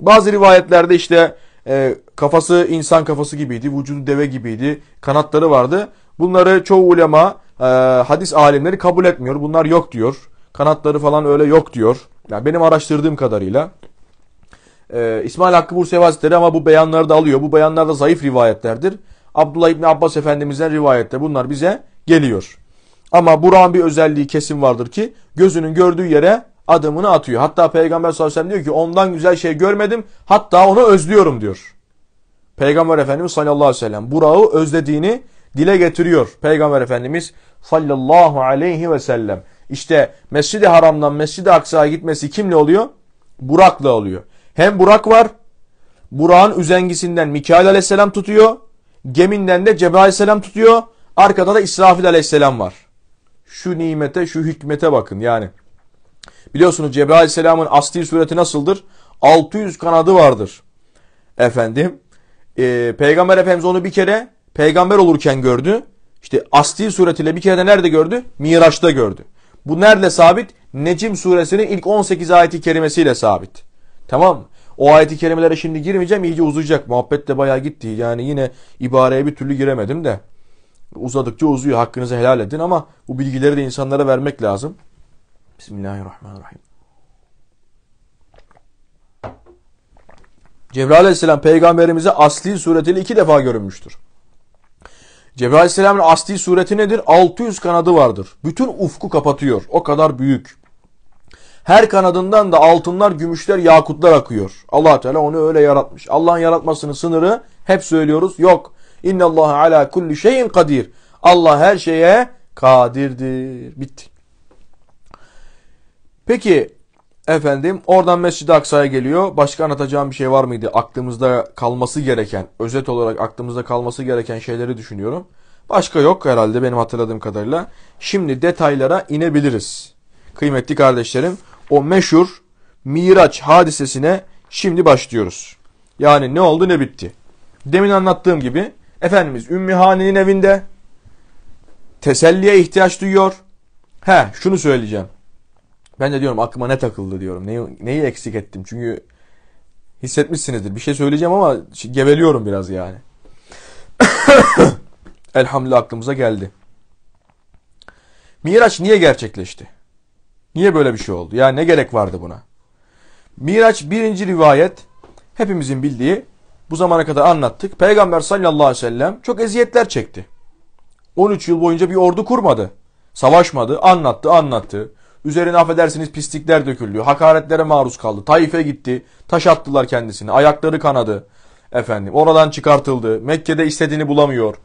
Bazı rivayetlerde işte e, kafası insan kafası gibiydi, vücudu deve gibiydi, kanatları vardı. Bunları çoğu ulema, e, hadis alimleri kabul etmiyor. Bunlar yok diyor. Kanatları falan öyle yok diyor. Yani benim araştırdığım kadarıyla. Ee, İsmail Hakkı Bursevi Hazretleri ama bu beyanları da alıyor. Bu beyanlar da zayıf rivayetlerdir. Abdullah İbni Abbas Efendimiz'den rivayette bunlar bize geliyor. Ama Burak'ın bir özelliği kesin vardır ki gözünün gördüğü yere adımını atıyor. Hatta Peygamber sallallahu aleyhi ve sellem diyor ki ondan güzel şey görmedim hatta onu özlüyorum diyor. Peygamber Efendimiz sallallahu aleyhi ve sellem Burak'ı özlediğini dile getiriyor. Peygamber Efendimiz sallallahu aleyhi ve sellem. İşte Mescid-i Haram'dan Mescid-i Aksa'ya gitmesi kimle oluyor? Burak'la oluyor. Hem Burak var. Burak'ın üzengisinden Mikail aleyhisselam tutuyor. Geminden de Cebrail aleyhisselam tutuyor. Arkada da İsrafil aleyhisselam var. Şu nimete, şu hikmete bakın yani. Biliyorsunuz Cebrail aleyhisselamın asli sureti nasıldır? 600 kanadı vardır. Efendim. E, Peygamber Efendimiz onu bir kere peygamber olurken gördü. İşte asli suretiyle bir kere de nerede gördü? Miraç'ta gördü. Bu nerede sabit? Necim suresinin ilk 18 ayeti kerimesiyle sabit. Tamam. O ayeti i kerimelere şimdi girmeyeceğim. iyice uzayacak. Muhabbet de bayağı gitti. Yani yine ibareye bir türlü giremedim de. Uzadıkça uzuyor. Hakkınızı helal edin ama bu bilgileri de insanlara vermek lazım. Bismillahirrahmanirrahim. Cebrail aleyhisselam peygamberimize asli suretiyle iki defa görünmüştür. Cebrail aleyhisselamın asli sureti nedir? 600 kanadı vardır. Bütün ufku kapatıyor. O kadar büyük. Her kanadından da altınlar, gümüşler, yakutlar akıyor. allah Teala onu öyle yaratmış. Allah'ın yaratmasının sınırı hep söylüyoruz yok. İnna Allahu ala kulli şeyin kadir. Allah her şeye kadirdir. Bitti. Peki efendim oradan Mescid-i Aksa'ya geliyor. Başka anlatacağım bir şey var mıydı? Aklımızda kalması gereken, özet olarak aklımızda kalması gereken şeyleri düşünüyorum. Başka yok herhalde benim hatırladığım kadarıyla. Şimdi detaylara inebiliriz. Kıymetli kardeşlerim o meşhur Miraç hadisesine şimdi başlıyoruz. Yani ne oldu ne bitti. Demin anlattığım gibi Efendimiz Ümmühane'nin evinde teselliye ihtiyaç duyuyor. He şunu söyleyeceğim. Ben de diyorum aklıma ne takıldı diyorum. Neyi, neyi eksik ettim çünkü hissetmişsinizdir. Bir şey söyleyeceğim ama geveliyorum biraz yani. *coughs* Elhamdülillah aklımıza geldi. Miraç niye gerçekleşti? Niye böyle bir şey oldu? Ya ne gerek vardı buna? Miraç birinci rivayet hepimizin bildiği bu zamana kadar anlattık. Peygamber sallallahu aleyhi ve sellem çok eziyetler çekti. 13 yıl boyunca bir ordu kurmadı. Savaşmadı, anlattı, anlattı. Üzerine affedersiniz pislikler döküldü, hakaretlere maruz kaldı. Taif'e gitti, taş attılar kendisini, ayakları kanadı. Efendim oradan çıkartıldı, Mekke'de istediğini bulamıyor.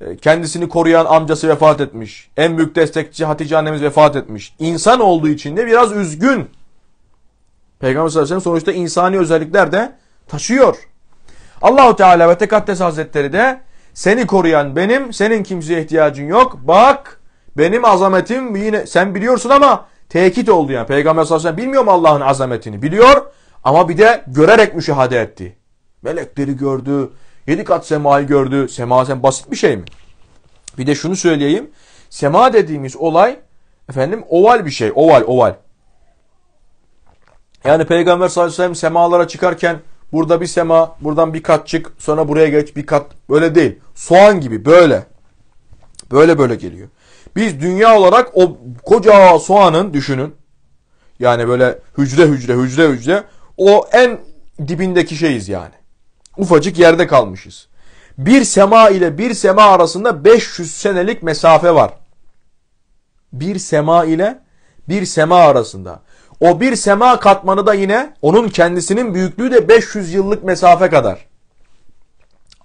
E, kendisini koruyan amcası vefat etmiş. En büyük destekçi Hatice annemiz vefat etmiş. İnsan olduğu için de biraz üzgün. Peygamber sallallahu aleyhi ve sonuçta insani özellikler de taşıyor. Allahu Teala ve Tekaddes Hazretleri de seni koruyan benim, senin kimseye ihtiyacın yok. Bak benim azametim yine sen biliyorsun ama tekit oldu yani. Peygamber sallallahu aleyhi ve sellem bilmiyor mu Allah'ın azametini? Biliyor ama bir de görerek müşahede etti. Melekleri gördü, Yedi kat semayı gördü. Sema sen basit bir şey mi? Bir de şunu söyleyeyim. Sema dediğimiz olay efendim oval bir şey. Oval oval. Yani Peygamber sallallahu aleyhi ve sellem semalara çıkarken burada bir sema, buradan bir kat çık, sonra buraya geç bir kat. Böyle değil. Soğan gibi böyle. Böyle böyle geliyor. Biz dünya olarak o koca soğanın düşünün. Yani böyle hücre hücre hücre hücre o en dibindeki şeyiz yani ufacık yerde kalmışız. Bir sema ile bir sema arasında 500 senelik mesafe var. Bir sema ile bir sema arasında. O bir sema katmanı da yine onun kendisinin büyüklüğü de 500 yıllık mesafe kadar.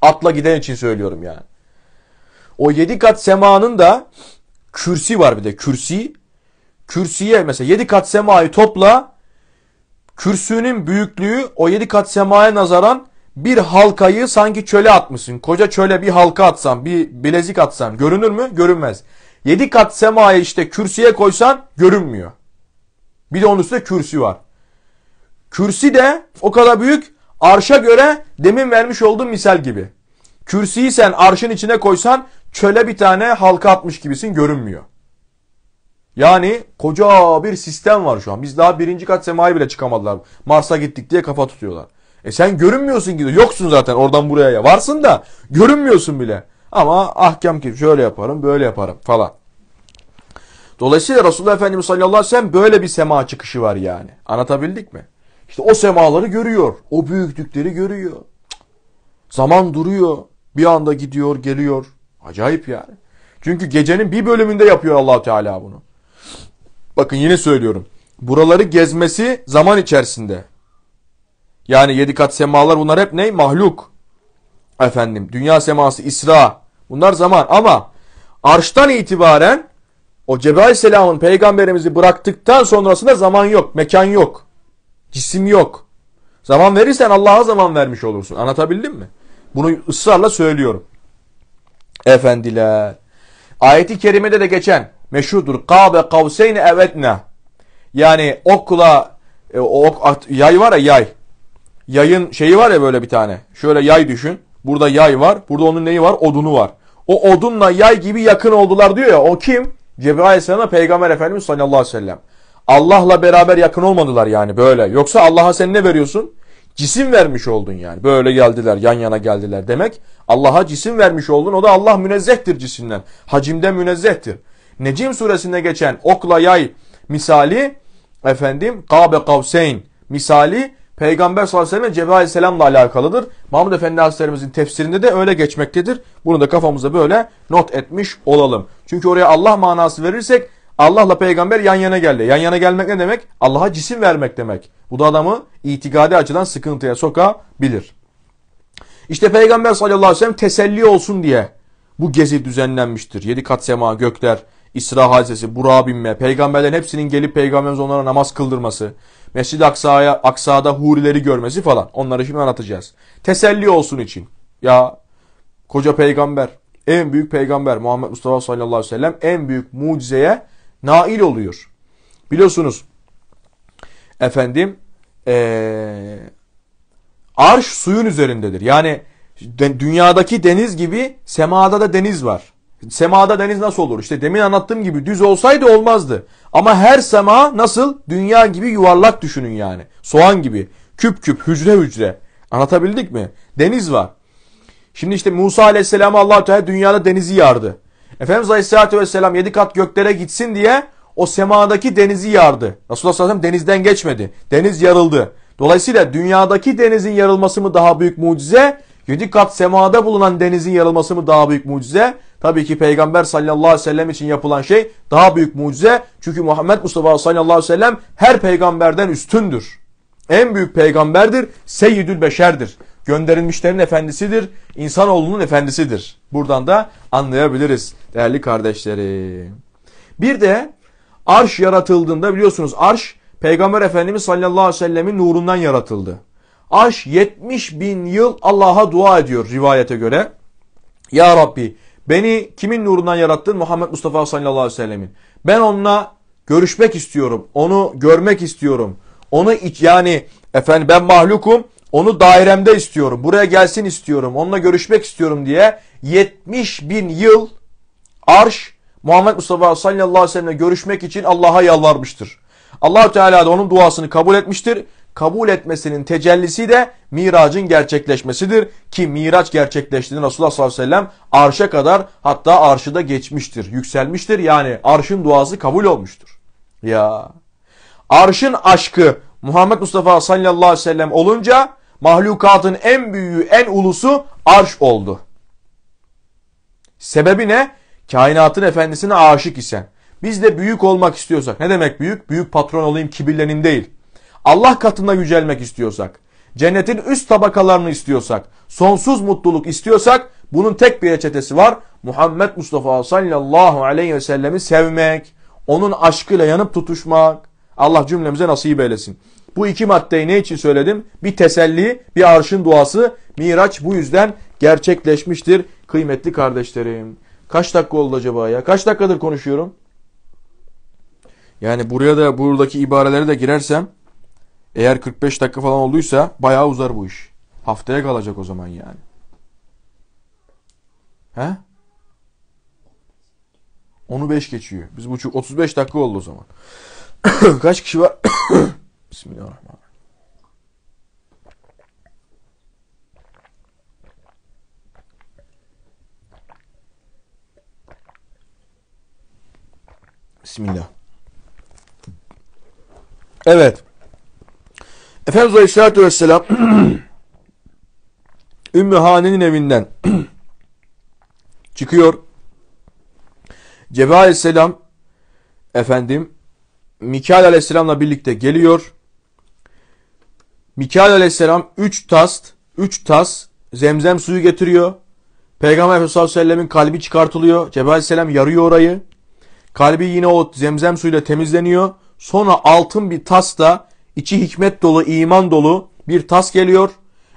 Atla giden için söylüyorum yani. O yedi kat semanın da kürsi var bir de kürsi. Kürsiye mesela yedi kat semayı topla kürsünün büyüklüğü o yedi kat semaya nazaran bir halkayı sanki çöle atmışsın. Koca çöle bir halka atsan, bir bilezik atsan görünür mü? Görünmez. Yedi kat semaya işte kürsüye koysan görünmüyor. Bir de onun üstünde kürsü var. Kürsi de o kadar büyük arşa göre demin vermiş olduğum misal gibi. Kürsüyü sen arşın içine koysan çöle bir tane halka atmış gibisin görünmüyor. Yani koca bir sistem var şu an. Biz daha birinci kat semaya bile çıkamadılar. Mars'a gittik diye kafa tutuyorlar. E sen görünmüyorsun ki. Yoksun zaten oradan buraya. Ya. Varsın da görünmüyorsun bile. Ama ahkam ki şöyle yaparım böyle yaparım falan. Dolayısıyla Resulullah Efendimiz sallallahu aleyhi ve sellem böyle bir sema çıkışı var yani. Anlatabildik mi? İşte o semaları görüyor. O büyüklükleri görüyor. Zaman duruyor. Bir anda gidiyor geliyor. Acayip yani. Çünkü gecenin bir bölümünde yapıyor allah Teala bunu. Bakın yine söylüyorum. Buraları gezmesi zaman içerisinde. Yani yedi kat semalar bunlar hep ne? Mahluk. Efendim dünya seması İsra. Bunlar zaman ama arştan itibaren o Cebrail selamın peygamberimizi bıraktıktan sonrasında zaman yok, mekan yok, cisim yok. Zaman verirsen Allah'a zaman vermiş olursun. Anlatabildim mi? Bunu ısrarla söylüyorum. Efendiler. Ayeti kerimede de geçen meşhurdur. Kabe kavseyne evetne. Yani okla e, ok, yay var ya yay yayın şeyi var ya böyle bir tane. Şöyle yay düşün. Burada yay var. Burada onun neyi var? Odunu var. O odunla yay gibi yakın oldular diyor ya. O kim? Cebrail Aleyhisselam'a Peygamber Efendimiz sallallahu aleyhi ve sellem. Allah'la beraber yakın olmadılar yani böyle. Yoksa Allah'a sen ne veriyorsun? Cisim vermiş oldun yani. Böyle geldiler, yan yana geldiler demek. Allah'a cisim vermiş oldun. O da Allah münezzehtir cisimden. Hacimde münezzehtir. Necim suresinde geçen okla yay misali efendim kabe kavseyn misali Peygamber sallallahu aleyhi ve sellem ve Cebrail selamla alakalıdır. Mahmud Efendi Hazretlerimizin tefsirinde de öyle geçmektedir. Bunu da kafamıza böyle not etmiş olalım. Çünkü oraya Allah manası verirsek Allah'la peygamber yan yana geldi. Yan yana gelmek ne demek? Allah'a cisim vermek demek. Bu da adamı itikadi açıdan sıkıntıya sokabilir. İşte peygamber sallallahu aleyhi ve sellem teselli olsun diye bu gezi düzenlenmiştir. Yedi kat sema, gökler, İsra hadisesi, Burak'a binme, peygamberlerin hepsinin gelip peygamberimiz onlara namaz kıldırması, Mescid-i Aksa'ya, Aksa'da hurileri görmesi falan. Onları şimdi anlatacağız. Teselli olsun için. Ya koca peygamber, en büyük peygamber Muhammed Mustafa sallallahu aleyhi ve sellem en büyük mucizeye nail oluyor. Biliyorsunuz efendim ee, arş suyun üzerindedir. Yani dünyadaki deniz gibi semada da deniz var. Semada deniz nasıl olur? İşte demin anlattığım gibi düz olsaydı olmazdı. Ama her sema nasıl? Dünya gibi yuvarlak düşünün yani. Soğan gibi. Küp küp, hücre hücre. Anlatabildik mi? Deniz var. Şimdi işte Musa Aleyhisselam'a allah Teala dünyada denizi yardı. Efendimiz Aleyhisselatü Vesselam yedi kat göklere gitsin diye o semadaki denizi yardı. Resulullah sallallahu aleyhi ve sellem denizden geçmedi. Deniz yarıldı. Dolayısıyla dünyadaki denizin yarılması mı daha büyük mucize Yedi kat semada bulunan denizin yarılması mı daha büyük mucize? Tabii ki Peygamber sallallahu aleyhi ve sellem için yapılan şey daha büyük mucize. Çünkü Muhammed Mustafa sallallahu aleyhi ve sellem her peygamberden üstündür. En büyük peygamberdir, seyyidül beşerdir. Gönderilmişlerin efendisidir, insanoğlunun efendisidir. Buradan da anlayabiliriz değerli kardeşlerim. Bir de arş yaratıldığında biliyorsunuz arş Peygamber Efendimiz sallallahu aleyhi ve sellemin nurundan yaratıldı. Aş 70 bin yıl Allah'a dua ediyor rivayete göre. Ya Rabbi beni kimin nurundan yarattın? Muhammed Mustafa sallallahu aleyhi ve sellemin. Ben onunla görüşmek istiyorum. Onu görmek istiyorum. Onu yani efendim ben mahlukum onu dairemde istiyorum. Buraya gelsin istiyorum. Onunla görüşmek istiyorum diye 70 bin yıl arş Muhammed Mustafa sallallahu aleyhi ve sellemle görüşmek için Allah'a yalvarmıştır. allah Teala da onun duasını kabul etmiştir kabul etmesinin tecellisi de miracın gerçekleşmesidir. Ki miraç gerçekleştiğinde Resulullah sallallahu aleyhi ve sellem arşa kadar hatta arşıda geçmiştir, yükselmiştir. Yani arşın duası kabul olmuştur. Ya arşın aşkı Muhammed Mustafa sallallahu aleyhi ve sellem olunca mahlukatın en büyüğü, en ulusu arş oldu. Sebebi ne? Kainatın efendisine aşık isen. Biz de büyük olmak istiyorsak. Ne demek büyük? Büyük patron olayım, kibirlenim değil. Allah katında yücelmek istiyorsak, cennetin üst tabakalarını istiyorsak, sonsuz mutluluk istiyorsak bunun tek bir reçetesi var. Muhammed Mustafa sallallahu aleyhi ve sellemi sevmek, onun aşkıyla yanıp tutuşmak. Allah cümlemize nasip eylesin. Bu iki maddeyi ne için söyledim? Bir teselli, bir arşın duası. Miraç bu yüzden gerçekleşmiştir kıymetli kardeşlerim. Kaç dakika oldu acaba ya? Kaç dakikadır konuşuyorum? Yani buraya da buradaki ibareleri de girersem eğer 45 dakika falan olduysa bayağı uzar bu iş. Haftaya kalacak o zaman yani. He? Onu 5 geçiyor. Biz buçuk 35 dakika oldu o zaman. *coughs* Kaç kişi var? *coughs* Bismillahirrahmanirrahim. Bismillah. Evet. Efendimiz Aleyhisselatü Vesselam *clears throat* Ümmü Hane'nin evinden *clears throat* çıkıyor. Cebrail Aleyhisselam efendim Mikail Aleyhisselam'la birlikte geliyor. Mikail Aleyhisselam 3 tas 3 tas zemzem suyu getiriyor. Peygamber Efendimiz Aleyhisselam'ın kalbi çıkartılıyor. Cebrail Aleyhisselam yarıyor orayı. Kalbi yine o zemzem suyuyla temizleniyor. Sonra altın bir tas da içi hikmet dolu, iman dolu bir tas geliyor.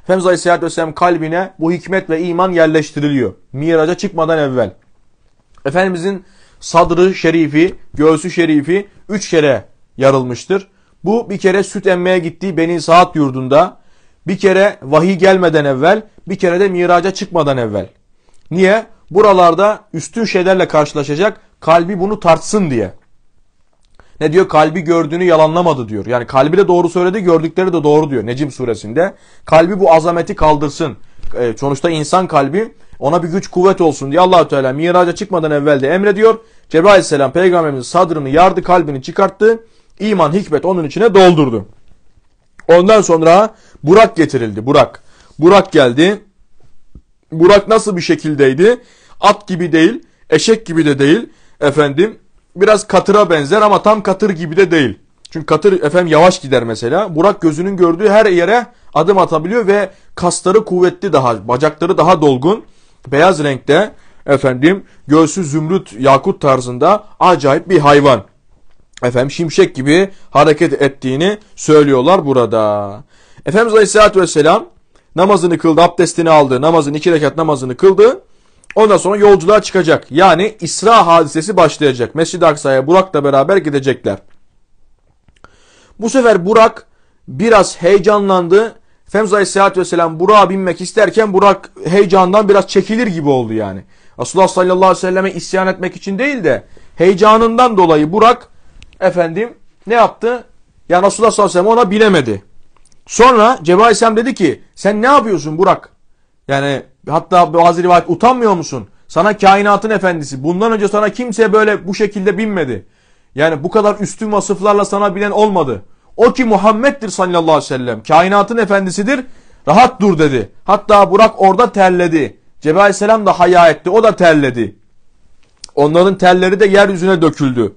Efendimiz Aleyhisselatü Vesselam kalbine bu hikmet ve iman yerleştiriliyor. Miraca çıkmadan evvel. Efendimizin sadrı şerifi, göğsü şerifi üç kere yarılmıştır. Bu bir kere süt emmeye gittiği Beni Saat yurdunda, bir kere vahiy gelmeden evvel, bir kere de miraca çıkmadan evvel. Niye? Buralarda üstün şeylerle karşılaşacak, kalbi bunu tartsın diye. Ne diyor? Kalbi gördüğünü yalanlamadı diyor. Yani kalbi de doğru söyledi, gördükleri de doğru diyor Necim suresinde. Kalbi bu azameti kaldırsın. E, sonuçta insan kalbi ona bir güç kuvvet olsun diye Allahü Teala miraca çıkmadan evvel de emrediyor. Cebrail aleyhisselam peygamberimizin sadrını yardı, kalbini çıkarttı. İman, hikmet onun içine doldurdu. Ondan sonra Burak getirildi. Burak. Burak geldi. Burak nasıl bir şekildeydi? At gibi değil, eşek gibi de değil. Efendim biraz katıra benzer ama tam katır gibi de değil. Çünkü katır efendim yavaş gider mesela. Burak gözünün gördüğü her yere adım atabiliyor ve kasları kuvvetli daha, bacakları daha dolgun. Beyaz renkte efendim göğsü zümrüt yakut tarzında acayip bir hayvan. Efendim şimşek gibi hareket ettiğini söylüyorlar burada. Efendimiz Aleyhisselatü Vesselam namazını kıldı, abdestini aldı, namazını iki rekat namazını kıldı. Ondan sonra yolculuğa çıkacak. Yani İsra hadisesi başlayacak. Mescid-i Aksa'ya Burak'la beraber gidecekler. Bu sefer Burak biraz heyecanlandı. Efendimiz Aleyhisselatü Vesselam Burak'a binmek isterken Burak heyecandan biraz çekilir gibi oldu yani. Resulullah sallallahu aleyhi ve selleme isyan etmek için değil de heyecanından dolayı Burak efendim ne yaptı? Yani Resulullah sallallahu aleyhi ve sellem ona binemedi. Sonra Cebrail Aleyhisselam dedi ki sen ne yapıyorsun Burak? Yani Hatta bazı rivayet utanmıyor musun? Sana kainatın efendisi. Bundan önce sana kimse böyle bu şekilde binmedi. Yani bu kadar üstün vasıflarla sana bilen olmadı. O ki Muhammed'dir sallallahu aleyhi ve sellem. Kainatın efendisidir. Rahat dur dedi. Hatta Burak orada terledi. Cebrail aleyhisselam da haya etti. O da terledi. Onların terleri de yeryüzüne döküldü.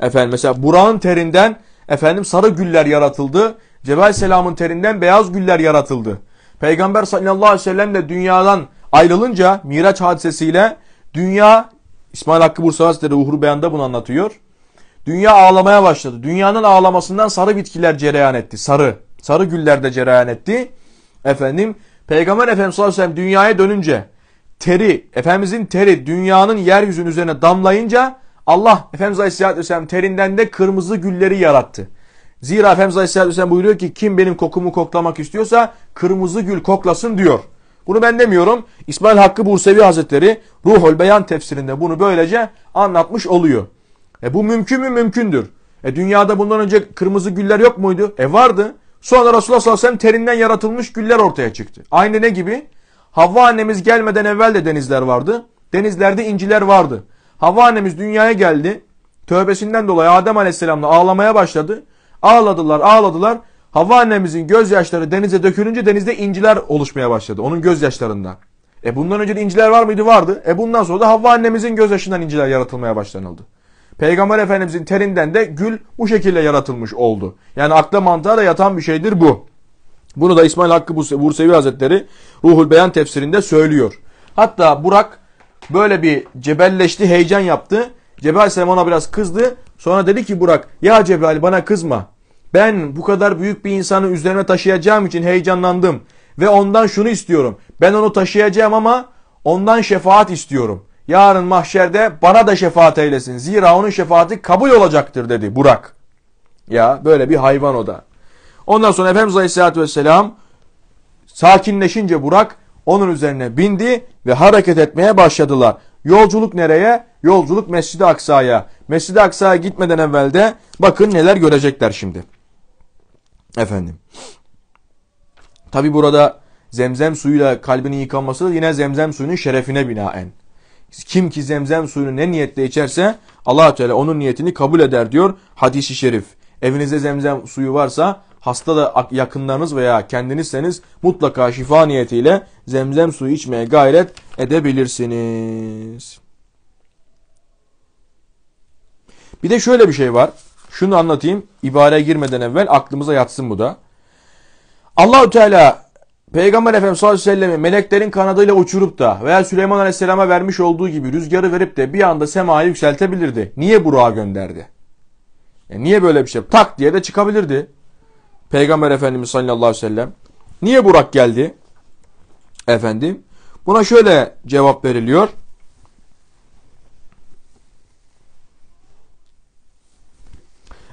Efendim mesela Burak'ın terinden efendim sarı güller yaratıldı. Cebrail aleyhisselamın terinden beyaz güller yaratıldı. Peygamber sallallahu aleyhi ve sellem de dünyadan ayrılınca Miraç hadisesiyle dünya İsmail Hakkı Bursa Hazretleri Uhur Beyan'da bunu anlatıyor. Dünya ağlamaya başladı. Dünyanın ağlamasından sarı bitkiler cereyan etti. Sarı. Sarı güller de cereyan etti. Efendim Peygamber Efendimiz sallallahu aleyhi ve sellem dünyaya dönünce teri, Efendimizin teri dünyanın yeryüzünün üzerine damlayınca Allah Efendimiz aleyhisselatü vesselam terinden de kırmızı gülleri yarattı. Zira Efendimiz Aleyhisselatü Vesselam buyuruyor ki kim benim kokumu koklamak istiyorsa kırmızı gül koklasın diyor. Bunu ben demiyorum. İsmail Hakkı Bursevi Hazretleri Ruhul Beyan tefsirinde bunu böylece anlatmış oluyor. E bu mümkün mü? Mümkündür. E dünyada bundan önce kırmızı güller yok muydu? E vardı. Sonra Resulullah sallallahu aleyhi ve sellem terinden yaratılmış güller ortaya çıktı. Aynı ne gibi? Havva annemiz gelmeden evvel de denizler vardı. Denizlerde inciler vardı. Havva annemiz dünyaya geldi. Tövbesinden dolayı Adem aleyhisselamla ağlamaya başladı. Ağladılar ağladılar. Havva annemizin gözyaşları denize dökülünce denizde inciler oluşmaya başladı. Onun gözyaşlarından. E bundan önce de inciler var mıydı? Vardı. E bundan sonra da Havva annemizin gözyaşından inciler yaratılmaya başlanıldı. Peygamber Efendimizin terinden de gül bu şekilde yaratılmış oldu. Yani akla mantığa da yatan bir şeydir bu. Bunu da İsmail Hakkı Bursevi Hazretleri Ruhul Beyan tefsirinde söylüyor. Hatta Burak böyle bir cebelleşti, heyecan yaptı. Cebrail Aleyhisselam ona biraz kızdı. Sonra dedi ki Burak ya Cebrail bana kızma. Ben bu kadar büyük bir insanı üzerime taşıyacağım için heyecanlandım. Ve ondan şunu istiyorum. Ben onu taşıyacağım ama ondan şefaat istiyorum. Yarın mahşerde bana da şefaat eylesin. Zira onun şefaati kabul olacaktır dedi Burak. Ya böyle bir hayvan o da. Ondan sonra Efendimiz Aleyhisselatü Vesselam sakinleşince Burak onun üzerine bindi ve hareket etmeye başladılar. Yolculuk nereye? Yolculuk Mescid-i Aksa'ya. Mescid-i Aksa'ya gitmeden evvel de bakın neler görecekler şimdi. Efendim. Tabi burada zemzem suyuyla kalbini yıkanması da yine zemzem suyunun şerefine binaen. Kim ki zemzem suyunu ne niyetle içerse allah Teala onun niyetini kabul eder diyor hadisi şerif. Evinizde zemzem suyu varsa hasta da yakınlarınız veya kendinizseniz mutlaka şifa niyetiyle zemzem suyu içmeye gayret edebilirsiniz. Bir de şöyle bir şey var. Şunu anlatayım. İbareye girmeden evvel aklımıza yatsın bu da. Allahü Teala Peygamber Efendimiz sallallahu aleyhi ve sellem'i meleklerin kanadıyla uçurup da veya Süleyman aleyhisselama vermiş olduğu gibi rüzgarı verip de bir anda semaya yükseltebilirdi. Niye Burak'a gönderdi? E niye böyle bir şey? Tak diye de çıkabilirdi. Peygamber Efendimiz sallallahu aleyhi ve sellem. Niye Burak geldi? Efendim buna şöyle cevap veriliyor.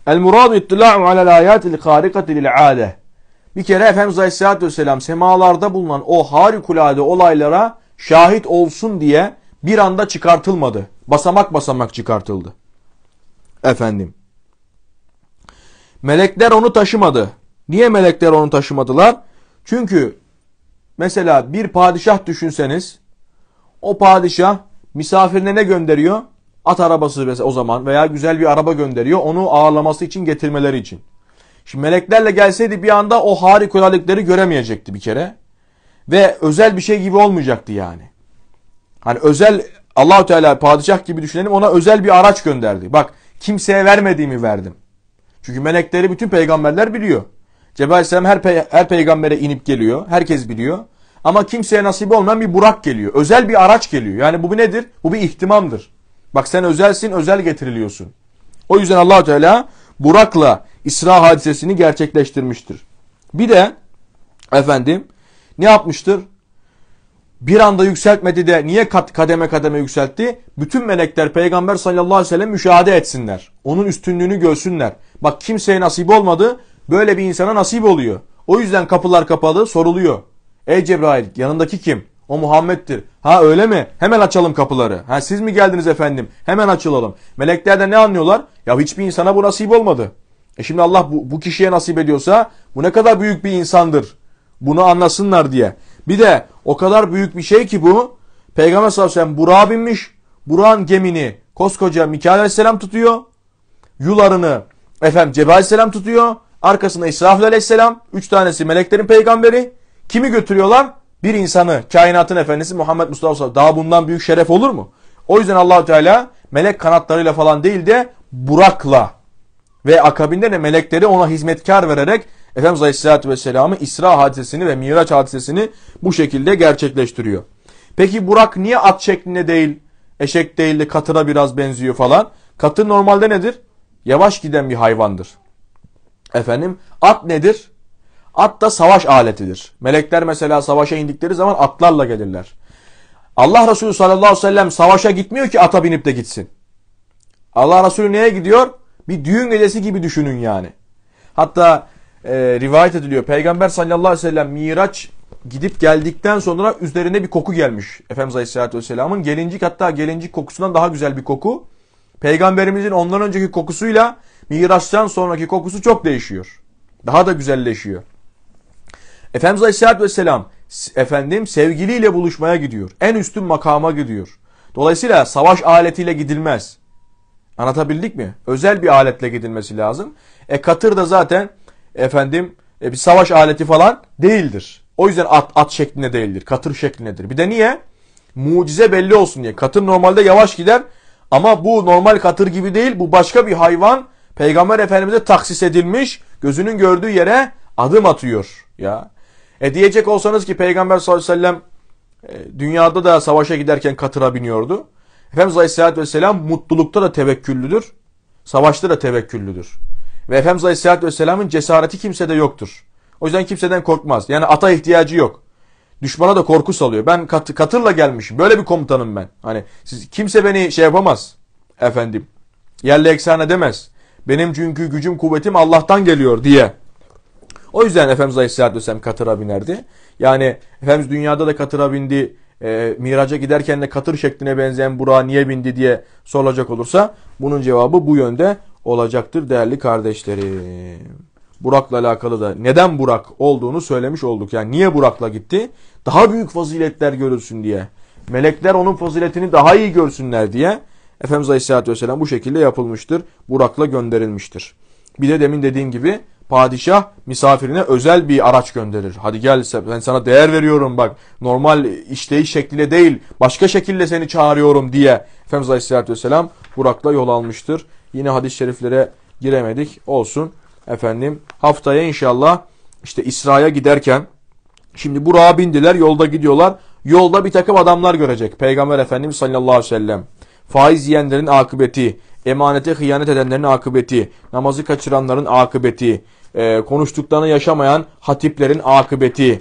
El muradu ittila'u alel ayatil harikati lil ade. Bir kere Efendimiz Aleyhisselatü Vesselam semalarda bulunan o harikulade olaylara şahit olsun diye bir anda çıkartılmadı. Basamak basamak çıkartıldı. Efendim. Melekler onu taşımadı. Niye melekler onu taşımadılar? Çünkü mesela bir padişah düşünseniz o padişah misafirine ne gönderiyor? At arabası mesela o zaman veya güzel bir araba gönderiyor onu ağırlaması için getirmeleri için. Şimdi meleklerle gelseydi bir anda o harikulalikleri göremeyecekti bir kere. Ve özel bir şey gibi olmayacaktı yani. Hani özel Allahu Teala padişah gibi düşünelim ona özel bir araç gönderdi. Bak kimseye vermediğimi verdim. Çünkü melekleri bütün peygamberler biliyor. Cebrail Aleyhisselam her, pe her peygambere inip geliyor. Herkes biliyor. Ama kimseye nasip olmayan bir burak geliyor. Özel bir araç geliyor. Yani bu bir nedir? Bu bir ihtimamdır. Bak sen özelsin, özel getiriliyorsun. O yüzden allah Teala Burak'la İsra hadisesini gerçekleştirmiştir. Bir de efendim ne yapmıştır? Bir anda yükseltmedi de niye kat, kademe kademe yükseltti? Bütün melekler peygamber sallallahu aleyhi ve sellem müşahede etsinler. Onun üstünlüğünü görsünler. Bak kimseye nasip olmadı. Böyle bir insana nasip oluyor. O yüzden kapılar kapalı soruluyor. Ey Cebrail yanındaki kim? O Muhammed'dir. Ha öyle mi? Hemen açalım kapıları. Ha siz mi geldiniz efendim? Hemen açılalım. Melekler de ne anlıyorlar? Ya hiçbir insana bu nasip olmadı. E şimdi Allah bu, bu kişiye nasip ediyorsa bu ne kadar büyük bir insandır. Bunu anlasınlar diye. Bir de o kadar büyük bir şey ki bu. Peygamber sallallahu aleyhi ve sellem Burak'a binmiş. Burak'ın gemini koskoca Mikail aleyhisselam tutuyor. Yularını efendim Cebrail aleyhisselam tutuyor. Arkasında İsrafil aleyhisselam. Üç tanesi meleklerin peygamberi. Kimi götürüyorlar? Bir insanı, kainatın efendisi Muhammed Mustafa Daha bundan büyük şeref olur mu? O yüzden allah Teala melek kanatlarıyla falan değil de Burak'la ve akabinde de melekleri ona hizmetkar vererek Efendimiz Aleyhisselatü Vesselam'ı İsra hadisesini ve Miraç hadisesini bu şekilde gerçekleştiriyor. Peki Burak niye at şeklinde değil, eşek değil de katıra biraz benziyor falan? Katır normalde nedir? Yavaş giden bir hayvandır. Efendim at nedir? At da savaş aletidir. Melekler mesela savaşa indikleri zaman atlarla gelirler. Allah Resulü sallallahu aleyhi ve sellem savaşa gitmiyor ki ata binip de gitsin. Allah Resulü neye gidiyor? Bir düğün gecesi gibi düşünün yani. Hatta e, rivayet ediliyor. Peygamber sallallahu aleyhi ve sellem Miraç gidip geldikten sonra üzerine bir koku gelmiş. Efendimiz aleyhissalatü vesselamın gelincik hatta gelincik kokusundan daha güzel bir koku. Peygamberimizin ondan önceki kokusuyla Miraç'tan sonraki kokusu çok değişiyor. Daha da güzelleşiyor. Efendimiz Aleyhisselatü Vesselam efendim sevgiliyle buluşmaya gidiyor. En üstün makama gidiyor. Dolayısıyla savaş aletiyle gidilmez. Anlatabildik mi? Özel bir aletle gidilmesi lazım. E katır da zaten efendim e, bir savaş aleti falan değildir. O yüzden at, at şeklinde değildir. Katır şeklindedir. Bir de niye? Mucize belli olsun diye. Katır normalde yavaş gider ama bu normal katır gibi değil. Bu başka bir hayvan Peygamber Efendimiz'e taksis edilmiş gözünün gördüğü yere adım atıyor ya. E diyecek olsanız ki Peygamber sallallahu aleyhi ve sellem e, dünyada da savaşa giderken katıra biniyordu. Efendimiz Aleyhisselatü vesselam mutlulukta da tevekküllüdür. Savaşta da tevekküllüdür. Ve Efendimiz Aleyhisselatü vesselamın cesareti kimsede yoktur. O yüzden kimseden korkmaz. Yani ata ihtiyacı yok. Düşmana da korku salıyor. Ben kat, katırla gelmişim. Böyle bir komutanım ben. Hani siz kimse beni şey yapamaz. Efendim. Yerle eksan edemez. Benim çünkü gücüm kuvvetim Allah'tan geliyor diye. O yüzden Efendimiz Aleyhisselatü Vesselam katıra binerdi. Yani Efendimiz dünyada da katıra bindi. E, miraca giderken de katır şekline benzeyen Burak'a niye bindi diye sorulacak olursa bunun cevabı bu yönde olacaktır değerli kardeşlerim. Burak'la alakalı da neden Burak olduğunu söylemiş olduk. Yani niye Burak'la gitti? Daha büyük faziletler görülsün diye. Melekler onun faziletini daha iyi görsünler diye. Efendimiz Aleyhisselatü Vesselam bu şekilde yapılmıştır. Burak'la gönderilmiştir. Bir de demin dediğim gibi padişah misafirine özel bir araç gönderir. Hadi gel ben sana değer veriyorum bak normal işleyiş şekliyle değil başka şekilde seni çağırıyorum diye Efendimiz Aleyhisselatü Vesselam Burak'la yol almıştır. Yine hadis-i şeriflere giremedik olsun efendim haftaya inşallah işte İsra'ya giderken şimdi Burak'a bindiler yolda gidiyorlar yolda bir takım adamlar görecek Peygamber Efendimiz sallallahu aleyhi ve sellem faiz yiyenlerin akıbeti, emanete hıyanet edenlerin akıbeti, namazı kaçıranların akıbeti, e, konuştuklarını yaşamayan hatiplerin akıbeti.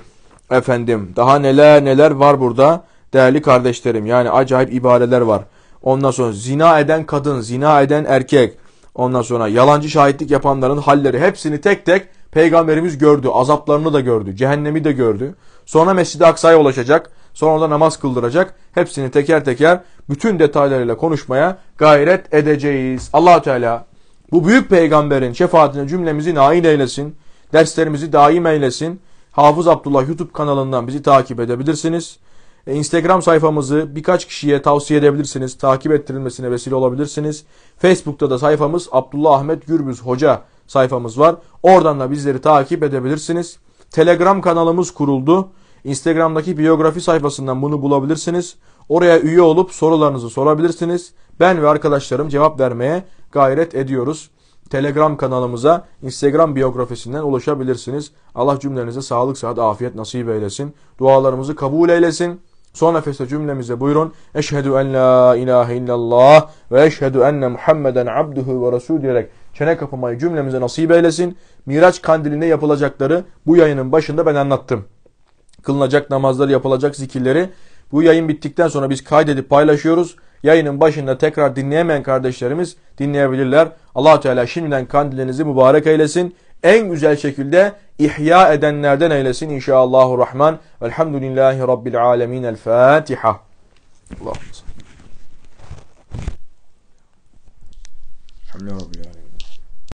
Efendim daha neler neler var burada değerli kardeşlerim. Yani acayip ibareler var. Ondan sonra zina eden kadın, zina eden erkek. Ondan sonra yalancı şahitlik yapanların halleri hepsini tek tek Peygamberimiz gördü. Azaplarını da gördü. Cehennemi de gördü. Sonra Mescid-i Aksa'ya ulaşacak. Sonra da namaz kıldıracak. Hepsini teker teker bütün detaylarıyla konuşmaya gayret edeceğiz. allah Teala bu büyük peygamberin şefaatine cümlemizi nail eylesin. Derslerimizi daim eylesin. Hafız Abdullah YouTube kanalından bizi takip edebilirsiniz. E, Instagram sayfamızı birkaç kişiye tavsiye edebilirsiniz. Takip ettirilmesine vesile olabilirsiniz. Facebook'ta da sayfamız Abdullah Ahmet Gürbüz Hoca sayfamız var. Oradan da bizleri takip edebilirsiniz. Telegram kanalımız kuruldu. Instagram'daki biyografi sayfasından bunu bulabilirsiniz. Oraya üye olup sorularınızı sorabilirsiniz. Ben ve arkadaşlarım cevap vermeye gayret ediyoruz. Telegram kanalımıza Instagram biyografisinden ulaşabilirsiniz. Allah cümlenize sağlık, sıhhat, afiyet nasip eylesin. Dualarımızı kabul eylesin. Son nefeste cümlemize buyurun. Eşhedü en la ilahe illallah ve eşhedü enne Muhammeden abduhu ve resul diyerek çene kapamayı cümlemize nasip eylesin. Miraç kandilinde yapılacakları bu yayının başında ben anlattım. Kılınacak namazları yapılacak zikirleri bu yayın bittikten sonra biz kaydedip paylaşıyoruz. Yayının başında tekrar dinleyemeyen kardeşlerimiz dinleyebilirler. allah Teala şimdiden kandilinizi mübarek eylesin. En güzel şekilde ihya edenlerden eylesin inşallahü rahman. Velhamdülillahi Rabbil alemin. El Fatiha. Allah'ım. Elhamdülillahi Rabbil alemin.